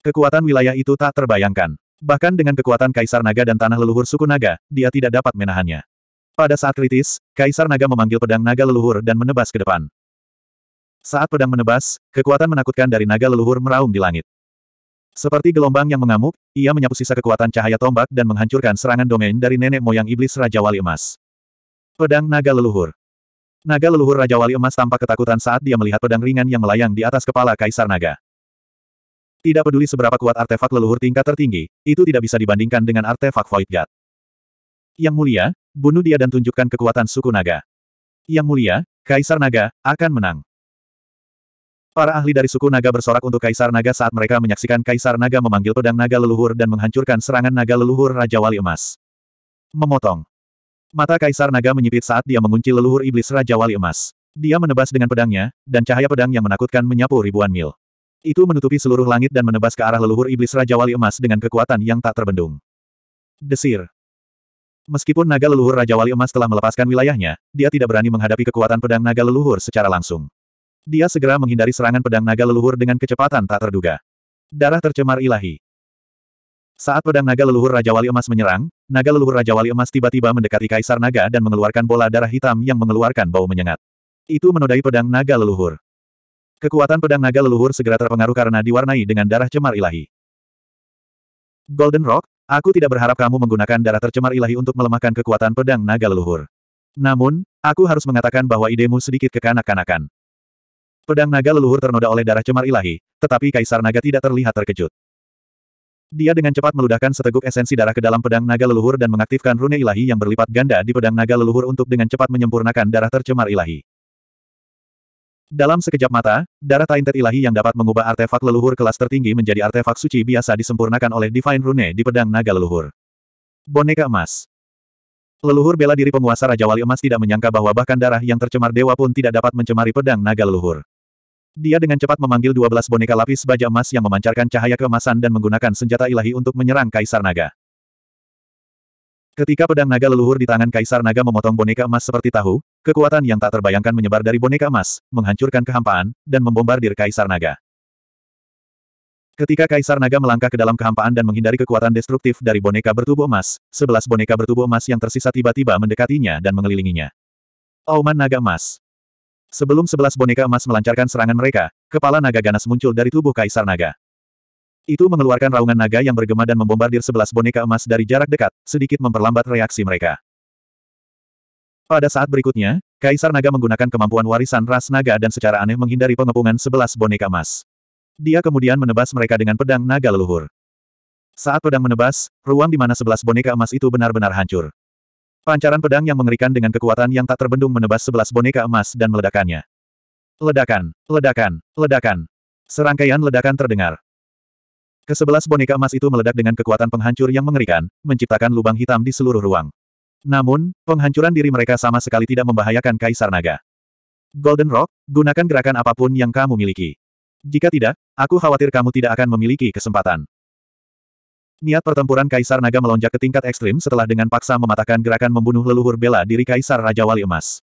Kekuatan wilayah itu tak terbayangkan. Bahkan dengan kekuatan Kaisar Naga dan Tanah Leluhur suku Naga, dia tidak dapat menahannya. Pada saat kritis, Kaisar Naga memanggil pedang Naga Leluhur dan menebas ke depan. Saat pedang menebas, kekuatan menakutkan dari Naga Leluhur meraung di langit. Seperti gelombang yang mengamuk, ia menyapu sisa kekuatan cahaya tombak dan menghancurkan serangan domain dari nenek moyang iblis Raja Wali Emas. Pedang Naga Leluhur Naga leluhur Raja Wali Emas tampak ketakutan saat dia melihat pedang ringan yang melayang di atas kepala Kaisar Naga. Tidak peduli seberapa kuat artefak leluhur tingkat tertinggi, itu tidak bisa dibandingkan dengan artefak Void God. Yang mulia, bunuh dia dan tunjukkan kekuatan suku Naga. Yang mulia, Kaisar Naga, akan menang. Para ahli dari suku naga bersorak untuk Kaisar Naga saat mereka menyaksikan Kaisar Naga memanggil pedang naga leluhur dan menghancurkan serangan naga leluhur Raja Wali Emas. Memotong. Mata Kaisar Naga menyipit saat dia mengunci leluhur iblis Raja Wali Emas. Dia menebas dengan pedangnya, dan cahaya pedang yang menakutkan menyapu ribuan mil. Itu menutupi seluruh langit dan menebas ke arah leluhur iblis Raja Wali Emas dengan kekuatan yang tak terbendung. Desir. Meskipun naga leluhur Raja Wali Emas telah melepaskan wilayahnya, dia tidak berani menghadapi kekuatan pedang naga leluhur secara langsung. Dia segera menghindari serangan pedang naga leluhur dengan kecepatan tak terduga. Darah tercemar ilahi. Saat pedang naga leluhur Raja Wali Emas menyerang, naga leluhur Raja Wali Emas tiba-tiba mendekati Kaisar Naga dan mengeluarkan bola darah hitam yang mengeluarkan bau menyengat. Itu menodai pedang naga leluhur. Kekuatan pedang naga leluhur segera terpengaruh karena diwarnai dengan darah cemar ilahi. Golden Rock, aku tidak berharap kamu menggunakan darah tercemar ilahi untuk melemahkan kekuatan pedang naga leluhur. Namun, aku harus mengatakan bahwa idemu sedikit kekanak-kanakan. Pedang naga leluhur ternoda oleh darah cemar ilahi, tetapi Kaisar Naga tidak terlihat terkejut. Dia dengan cepat meludahkan seteguk esensi darah ke dalam pedang naga leluhur dan mengaktifkan rune ilahi yang berlipat ganda di pedang naga leluhur untuk dengan cepat menyempurnakan darah tercemar ilahi. Dalam sekejap mata, darah tainted ilahi yang dapat mengubah artefak leluhur kelas tertinggi menjadi artefak suci biasa disempurnakan oleh Divine Rune di pedang naga leluhur. Boneka emas. Leluhur bela diri penguasa Raja Wali Emas tidak menyangka bahwa bahkan darah yang tercemar dewa pun tidak dapat mencemari pedang naga leluhur. Dia dengan cepat memanggil 12 boneka lapis baja emas yang memancarkan cahaya kemasan dan menggunakan senjata ilahi untuk menyerang Kaisar Naga. Ketika pedang naga leluhur di tangan Kaisar Naga memotong boneka emas seperti tahu, kekuatan yang tak terbayangkan menyebar dari boneka emas, menghancurkan kehampaan, dan membombardir Kaisar Naga. Ketika Kaisar Naga melangkah ke dalam kehampaan dan menghindari kekuatan destruktif dari boneka bertubuh emas, sebelas boneka bertubuh emas yang tersisa tiba-tiba mendekatinya dan mengelilinginya. Auman Naga Emas Sebelum sebelas boneka emas melancarkan serangan mereka, kepala naga ganas muncul dari tubuh Kaisar Naga. Itu mengeluarkan raungan naga yang bergema dan membombardir sebelas boneka emas dari jarak dekat, sedikit memperlambat reaksi mereka. Pada saat berikutnya, Kaisar Naga menggunakan kemampuan warisan ras naga dan secara aneh menghindari pengepungan sebelas boneka emas. Dia kemudian menebas mereka dengan pedang naga leluhur. Saat pedang menebas, ruang di mana sebelas boneka emas itu benar-benar hancur. Pancaran pedang yang mengerikan dengan kekuatan yang tak terbendung menebas sebelas boneka emas dan meledakannya. Ledakan, ledakan, ledakan. Serangkaian ledakan terdengar. Kesebelas boneka emas itu meledak dengan kekuatan penghancur yang mengerikan, menciptakan lubang hitam di seluruh ruang. Namun, penghancuran diri mereka sama sekali tidak membahayakan Kaisar Naga. Golden Rock, gunakan gerakan apapun yang kamu miliki. Jika tidak, aku khawatir kamu tidak akan memiliki kesempatan. Niat pertempuran Kaisar Naga melonjak ke tingkat ekstrim setelah dengan paksa mematahkan gerakan membunuh leluhur bela diri Kaisar Raja Wali Emas.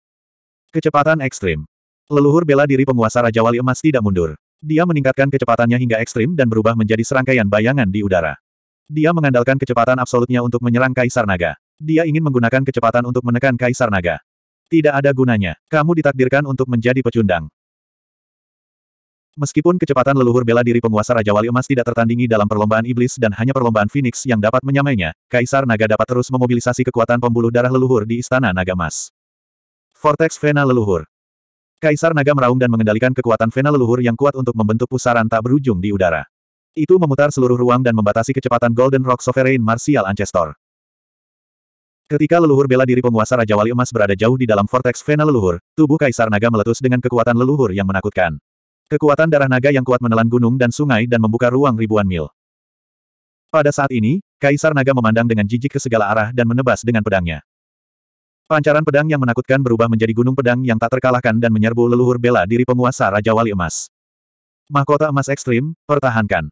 Kecepatan ekstrim. Leluhur bela diri penguasa Raja Wali Emas tidak mundur. Dia meningkatkan kecepatannya hingga ekstrim dan berubah menjadi serangkaian bayangan di udara. Dia mengandalkan kecepatan absolutnya untuk menyerang Kaisar Naga. Dia ingin menggunakan kecepatan untuk menekan Kaisar Naga. Tidak ada gunanya. Kamu ditakdirkan untuk menjadi pecundang. Meskipun kecepatan leluhur bela diri penguasa Raja Wali Emas tidak tertandingi dalam perlombaan iblis dan hanya perlombaan Phoenix yang dapat menyamainya, Kaisar Naga dapat terus memobilisasi kekuatan pembuluh darah leluhur di Istana Naga emas. Vortex Vena Leluhur Kaisar Naga meraung dan mengendalikan kekuatan Vena Leluhur yang kuat untuk membentuk pusaran tak berujung di udara. Itu memutar seluruh ruang dan membatasi kecepatan Golden Rock Sovereign Martial Ancestor. Ketika leluhur bela diri penguasa Raja Wali Emas berada jauh di dalam vortex Vena leluhur, tubuh Kaisar Naga meletus dengan kekuatan leluhur yang menakutkan. Kekuatan darah naga yang kuat menelan gunung dan sungai dan membuka ruang ribuan mil. Pada saat ini, Kaisar Naga memandang dengan jijik ke segala arah dan menebas dengan pedangnya. Pancaran pedang yang menakutkan berubah menjadi gunung pedang yang tak terkalahkan dan menyerbu leluhur bela diri penguasa Raja Wali Emas. Mahkota emas ekstrim, pertahankan.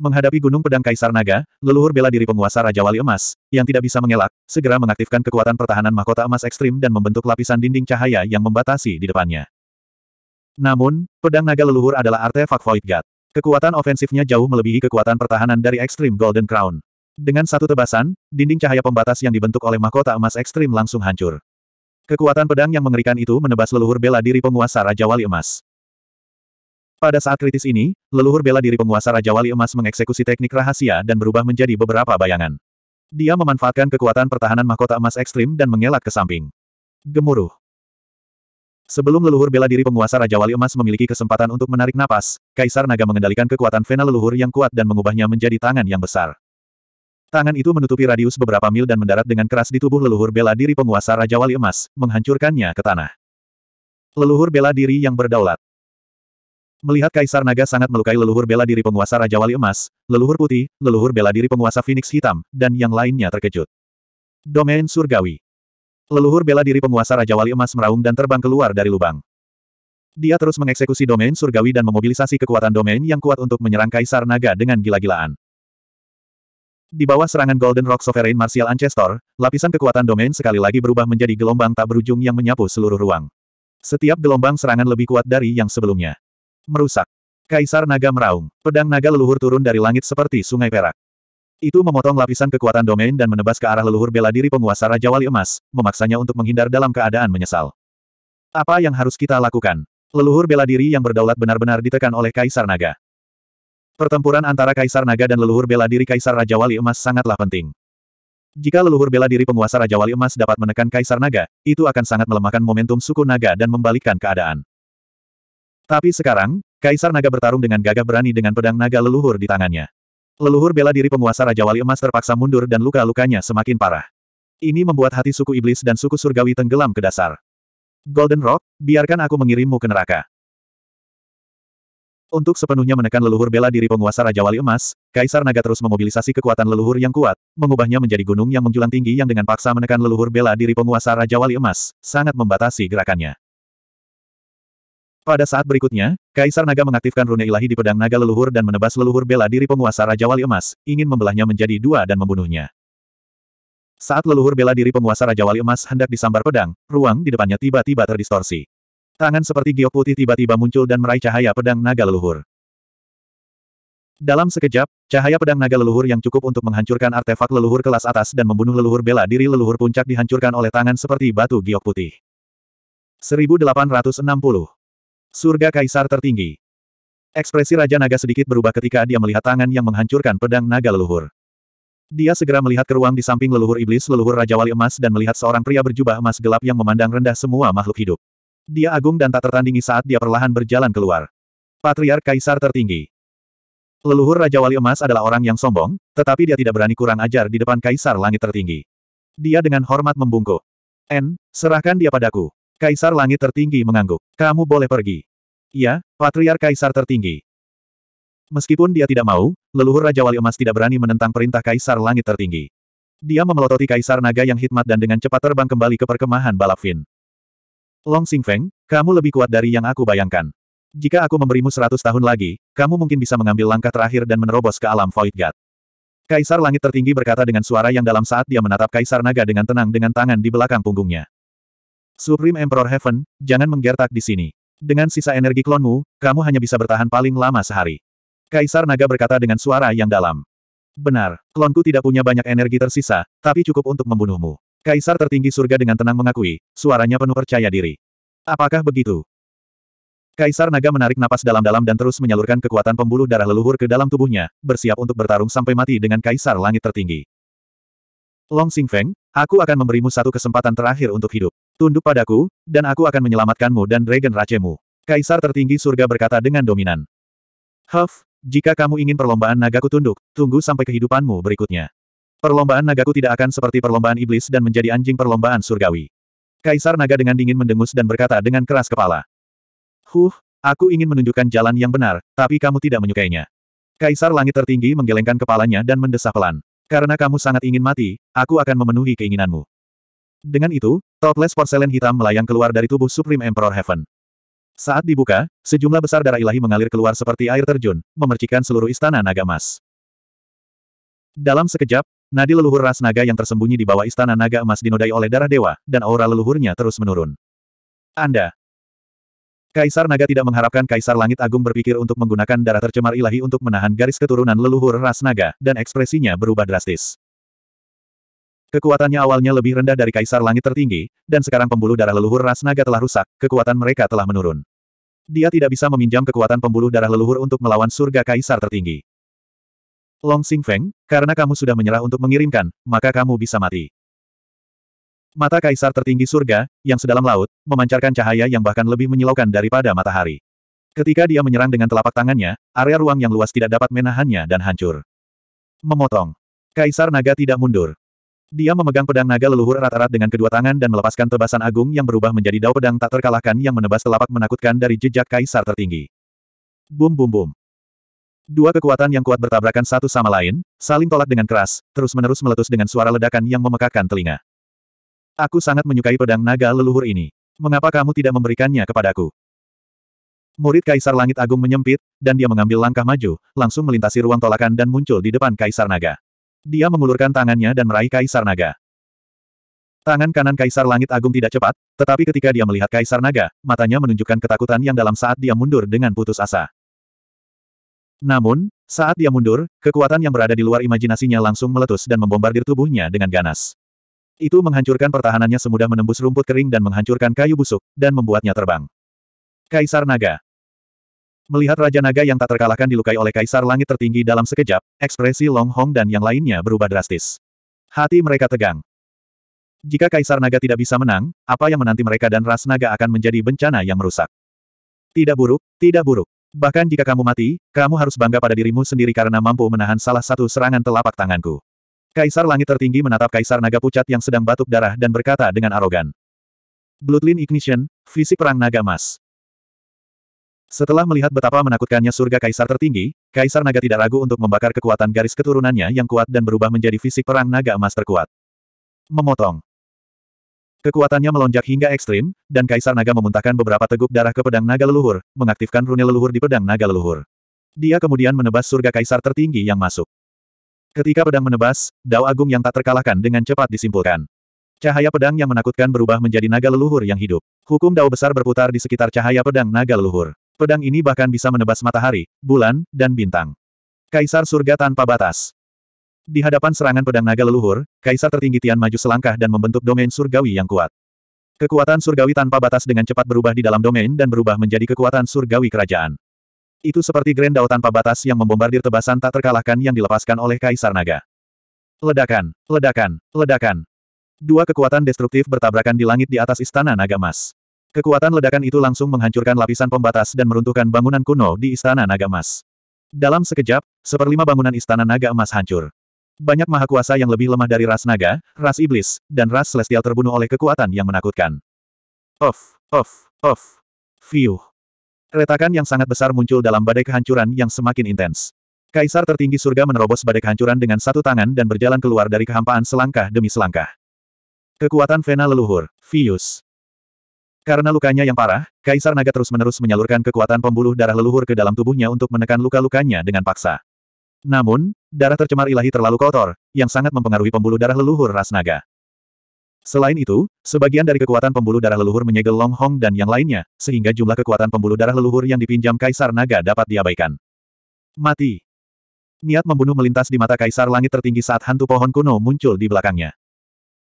Menghadapi gunung pedang Kaisar Naga, leluhur bela diri penguasa Raja Wali Emas, yang tidak bisa mengelak, segera mengaktifkan kekuatan pertahanan mahkota emas ekstrim dan membentuk lapisan dinding cahaya yang membatasi di depannya. Namun, pedang naga leluhur adalah artefak Void God. Kekuatan ofensifnya jauh melebihi kekuatan pertahanan dari ekstrim Golden Crown. Dengan satu tebasan, dinding cahaya pembatas yang dibentuk oleh mahkota emas ekstrim langsung hancur. Kekuatan pedang yang mengerikan itu menebas leluhur bela diri penguasa Raja Wali Emas. Pada saat kritis ini, leluhur bela diri penguasa Raja Wali Emas mengeksekusi teknik rahasia dan berubah menjadi beberapa bayangan. Dia memanfaatkan kekuatan pertahanan mahkota emas ekstrim dan mengelak ke samping. Gemuruh. Sebelum leluhur bela diri penguasa Raja Wali Emas memiliki kesempatan untuk menarik napas, Kaisar Naga mengendalikan kekuatan Vena leluhur yang kuat dan mengubahnya menjadi tangan yang besar. Tangan itu menutupi radius beberapa mil dan mendarat dengan keras di tubuh leluhur bela diri penguasa Raja Wali Emas, menghancurkannya ke tanah. Leluhur bela diri yang berdaulat. Melihat Kaisar Naga sangat melukai leluhur bela diri penguasa Raja Wali Emas, leluhur putih, leluhur bela diri penguasa Phoenix Hitam, dan yang lainnya terkejut. Domain Surgawi Leluhur bela diri penguasa Raja Wali Emas meraung dan terbang keluar dari lubang. Dia terus mengeksekusi domain surgawi dan memobilisasi kekuatan domain yang kuat untuk menyerang Kaisar Naga dengan gila-gilaan. Di bawah serangan Golden Rock Sovereign Martial Ancestor, lapisan kekuatan domain sekali lagi berubah menjadi gelombang tak berujung yang menyapu seluruh ruang. Setiap gelombang serangan lebih kuat dari yang sebelumnya. Merusak. Kaisar Naga meraung. Pedang naga leluhur turun dari langit seperti sungai perak. Itu memotong lapisan kekuatan domain dan menebas ke arah leluhur bela diri penguasa Raja Wali Emas, memaksanya untuk menghindar dalam keadaan menyesal. Apa yang harus kita lakukan? Leluhur bela diri yang berdaulat benar-benar ditekan oleh Kaisar Naga. Pertempuran antara Kaisar Naga dan leluhur bela diri Kaisar Raja Wali Emas sangatlah penting. Jika leluhur bela diri penguasa Raja Wali Emas dapat menekan Kaisar Naga, itu akan sangat melemahkan momentum suku Naga dan membalikkan keadaan. Tapi sekarang, Kaisar Naga bertarung dengan gagah berani dengan pedang naga leluhur di tangannya. Leluhur bela diri penguasa Raja Wali Emas terpaksa mundur dan luka-lukanya semakin parah. Ini membuat hati suku iblis dan suku surgawi tenggelam ke dasar. Golden Rock, biarkan aku mengirimmu ke neraka. Untuk sepenuhnya menekan leluhur bela diri penguasa Raja Wali Emas, Kaisar Naga terus memobilisasi kekuatan leluhur yang kuat, mengubahnya menjadi gunung yang menjulang tinggi yang dengan paksa menekan leluhur bela diri penguasa Raja Wali Emas, sangat membatasi gerakannya. Pada saat berikutnya, Kaisar Naga mengaktifkan rune ilahi di pedang naga leluhur dan menebas leluhur bela diri penguasa Raja Wali Emas, ingin membelahnya menjadi dua dan membunuhnya. Saat leluhur bela diri penguasa Raja Wali Emas hendak disambar pedang, ruang di depannya tiba-tiba terdistorsi. Tangan seperti giok putih tiba-tiba muncul dan meraih cahaya pedang naga leluhur. Dalam sekejap, cahaya pedang naga leluhur yang cukup untuk menghancurkan artefak leluhur kelas atas dan membunuh leluhur bela diri leluhur puncak dihancurkan oleh tangan seperti batu giok putih. 1860 Surga Kaisar Tertinggi. Ekspresi Raja Naga sedikit berubah ketika dia melihat tangan yang menghancurkan pedang naga leluhur. Dia segera melihat ke ruang di samping leluhur iblis leluhur Raja Wali Emas dan melihat seorang pria berjubah emas gelap yang memandang rendah semua makhluk hidup. Dia agung dan tak tertandingi saat dia perlahan berjalan keluar. Patriark Kaisar Tertinggi. Leluhur Raja Wali Emas adalah orang yang sombong, tetapi dia tidak berani kurang ajar di depan Kaisar Langit Tertinggi. Dia dengan hormat membungkuk. N, serahkan dia padaku. Kaisar Langit Tertinggi mengangguk. Kamu boleh pergi. Ya, Patriar Kaisar Tertinggi. Meskipun dia tidak mau, leluhur Raja Wali Emas tidak berani menentang perintah Kaisar Langit Tertinggi. Dia memelototi Kaisar Naga yang hikmat dan dengan cepat terbang kembali ke perkemahan Balafin. Long Long Feng, kamu lebih kuat dari yang aku bayangkan. Jika aku memberimu seratus tahun lagi, kamu mungkin bisa mengambil langkah terakhir dan menerobos ke alam Void God. Kaisar Langit Tertinggi berkata dengan suara yang dalam saat dia menatap Kaisar Naga dengan tenang dengan tangan di belakang punggungnya. Supreme Emperor Heaven, jangan menggertak di sini. Dengan sisa energi klonmu, kamu hanya bisa bertahan paling lama sehari. Kaisar Naga berkata dengan suara yang dalam. Benar, klonku tidak punya banyak energi tersisa, tapi cukup untuk membunuhmu. Kaisar tertinggi surga dengan tenang mengakui, suaranya penuh percaya diri. Apakah begitu? Kaisar Naga menarik napas dalam-dalam dan terus menyalurkan kekuatan pembuluh darah leluhur ke dalam tubuhnya, bersiap untuk bertarung sampai mati dengan Kaisar Langit Tertinggi. Long Xing Feng, aku akan memberimu satu kesempatan terakhir untuk hidup. Tunduk padaku, dan aku akan menyelamatkanmu dan Dragon Racemu. Kaisar tertinggi surga berkata dengan dominan. Huff, jika kamu ingin perlombaan nagaku tunduk, tunggu sampai kehidupanmu berikutnya. Perlombaan nagaku tidak akan seperti perlombaan iblis dan menjadi anjing perlombaan surgawi. Kaisar naga dengan dingin mendengus dan berkata dengan keras kepala. Huh, aku ingin menunjukkan jalan yang benar, tapi kamu tidak menyukainya. Kaisar langit tertinggi menggelengkan kepalanya dan mendesah pelan. Karena kamu sangat ingin mati, aku akan memenuhi keinginanmu. Dengan itu, toples porselen hitam melayang keluar dari tubuh Supreme Emperor Heaven. Saat dibuka, sejumlah besar darah ilahi mengalir keluar seperti air terjun, memercikan seluruh istana naga emas. Dalam sekejap, nadi leluhur ras naga yang tersembunyi di bawah istana naga emas dinodai oleh darah dewa, dan aura leluhurnya terus menurun. Anda, Kaisar Naga tidak mengharapkan Kaisar Langit Agung berpikir untuk menggunakan darah tercemar ilahi untuk menahan garis keturunan leluhur ras naga, dan ekspresinya berubah drastis. Kekuatannya awalnya lebih rendah dari Kaisar Langit Tertinggi, dan sekarang pembuluh darah leluhur ras naga telah rusak, kekuatan mereka telah menurun. Dia tidak bisa meminjam kekuatan pembuluh darah leluhur untuk melawan surga Kaisar Tertinggi. Long Xing Feng, karena kamu sudah menyerah untuk mengirimkan, maka kamu bisa mati. Mata Kaisar Tertinggi Surga, yang sedalam laut, memancarkan cahaya yang bahkan lebih menyilaukan daripada matahari. Ketika dia menyerang dengan telapak tangannya, area ruang yang luas tidak dapat menahannya dan hancur. Memotong. Kaisar Naga tidak mundur. Dia memegang pedang naga leluhur erat-erat dengan kedua tangan dan melepaskan tebasan agung yang berubah menjadi dao pedang tak terkalahkan yang menebas telapak menakutkan dari jejak kaisar tertinggi. Bum bum bum. Dua kekuatan yang kuat bertabrakan satu sama lain, saling tolak dengan keras, terus-menerus meletus dengan suara ledakan yang memekakkan telinga. Aku sangat menyukai pedang naga leluhur ini. Mengapa kamu tidak memberikannya kepadaku? Murid Kaisar Langit Agung menyempit, dan dia mengambil langkah maju, langsung melintasi ruang tolakan dan muncul di depan Kaisar Naga. Dia mengulurkan tangannya dan meraih Kaisar Naga. Tangan kanan Kaisar Langit Agung tidak cepat, tetapi ketika dia melihat Kaisar Naga, matanya menunjukkan ketakutan yang dalam saat dia mundur dengan putus asa. Namun, saat dia mundur, kekuatan yang berada di luar imajinasinya langsung meletus dan membombardir tubuhnya dengan ganas. Itu menghancurkan pertahanannya semudah menembus rumput kering dan menghancurkan kayu busuk, dan membuatnya terbang. Kaisar Naga Melihat Raja Naga yang tak terkalahkan dilukai oleh Kaisar Langit tertinggi dalam sekejap, ekspresi Long Hong dan yang lainnya berubah drastis. Hati mereka tegang. Jika Kaisar Naga tidak bisa menang, apa yang menanti mereka dan ras naga akan menjadi bencana yang merusak. Tidak buruk, tidak buruk. Bahkan jika kamu mati, kamu harus bangga pada dirimu sendiri karena mampu menahan salah satu serangan telapak tanganku. Kaisar Langit tertinggi menatap Kaisar Naga pucat yang sedang batuk darah dan berkata dengan arogan. Bloodline Ignition, Fisik Perang Naga Mas. Setelah melihat betapa menakutkannya surga kaisar tertinggi, Kaisar Naga tidak ragu untuk membakar kekuatan garis keturunannya yang kuat dan berubah menjadi fisik perang naga emas terkuat. Memotong. Kekuatannya melonjak hingga ekstrim, dan Kaisar Naga memuntahkan beberapa teguk darah ke pedang naga leluhur, mengaktifkan rune leluhur di pedang naga leluhur. Dia kemudian menebas surga kaisar tertinggi yang masuk. Ketika pedang menebas, dao agung yang tak terkalahkan dengan cepat disimpulkan. Cahaya pedang yang menakutkan berubah menjadi naga leluhur yang hidup. Hukum dao besar berputar di sekitar cahaya pedang naga leluhur. Pedang ini bahkan bisa menebas matahari, bulan, dan bintang. Kaisar surga tanpa batas. Di hadapan serangan pedang naga leluhur, kaisar tertinggi Tian maju selangkah dan membentuk domain surgawi yang kuat. Kekuatan surgawi tanpa batas dengan cepat berubah di dalam domain dan berubah menjadi kekuatan surgawi kerajaan. Itu seperti Grand Dao tanpa batas yang membombardir tebasan tak terkalahkan yang dilepaskan oleh kaisar naga. Ledakan, ledakan, ledakan. Dua kekuatan destruktif bertabrakan di langit di atas istana naga Emas. Kekuatan ledakan itu langsung menghancurkan lapisan pembatas dan meruntuhkan bangunan kuno di Istana Naga Emas. Dalam sekejap, seperlima bangunan Istana Naga Emas hancur. Banyak mahakuasa yang lebih lemah dari ras naga, ras iblis, dan ras celestial terbunuh oleh kekuatan yang menakutkan. Of, of, of. Fiu. Retakan yang sangat besar muncul dalam badai kehancuran yang semakin intens. Kaisar tertinggi surga menerobos badai kehancuran dengan satu tangan dan berjalan keluar dari kehampaan selangkah demi selangkah. Kekuatan Vena leluhur, Fius. Karena lukanya yang parah, Kaisar Naga terus-menerus menyalurkan kekuatan pembuluh darah leluhur ke dalam tubuhnya untuk menekan luka-lukanya dengan paksa. Namun, darah tercemar ilahi terlalu kotor, yang sangat mempengaruhi pembuluh darah leluhur ras naga. Selain itu, sebagian dari kekuatan pembuluh darah leluhur menyegel Long Hong dan yang lainnya, sehingga jumlah kekuatan pembuluh darah leluhur yang dipinjam Kaisar Naga dapat diabaikan. Mati. Niat membunuh melintas di mata Kaisar Langit tertinggi saat hantu pohon kuno muncul di belakangnya.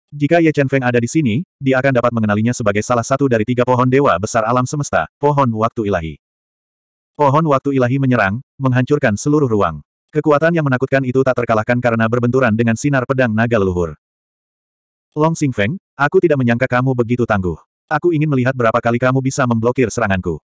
Jika Ye Chen Feng ada di sini, dia akan dapat mengenalinya sebagai salah satu dari tiga pohon dewa besar alam semesta, pohon waktu ilahi. Pohon waktu ilahi menyerang, menghancurkan seluruh ruang. Kekuatan yang menakutkan itu tak terkalahkan karena berbenturan dengan sinar pedang naga leluhur. Long Xing Feng, aku tidak menyangka kamu begitu tangguh. Aku ingin melihat berapa kali kamu bisa memblokir seranganku.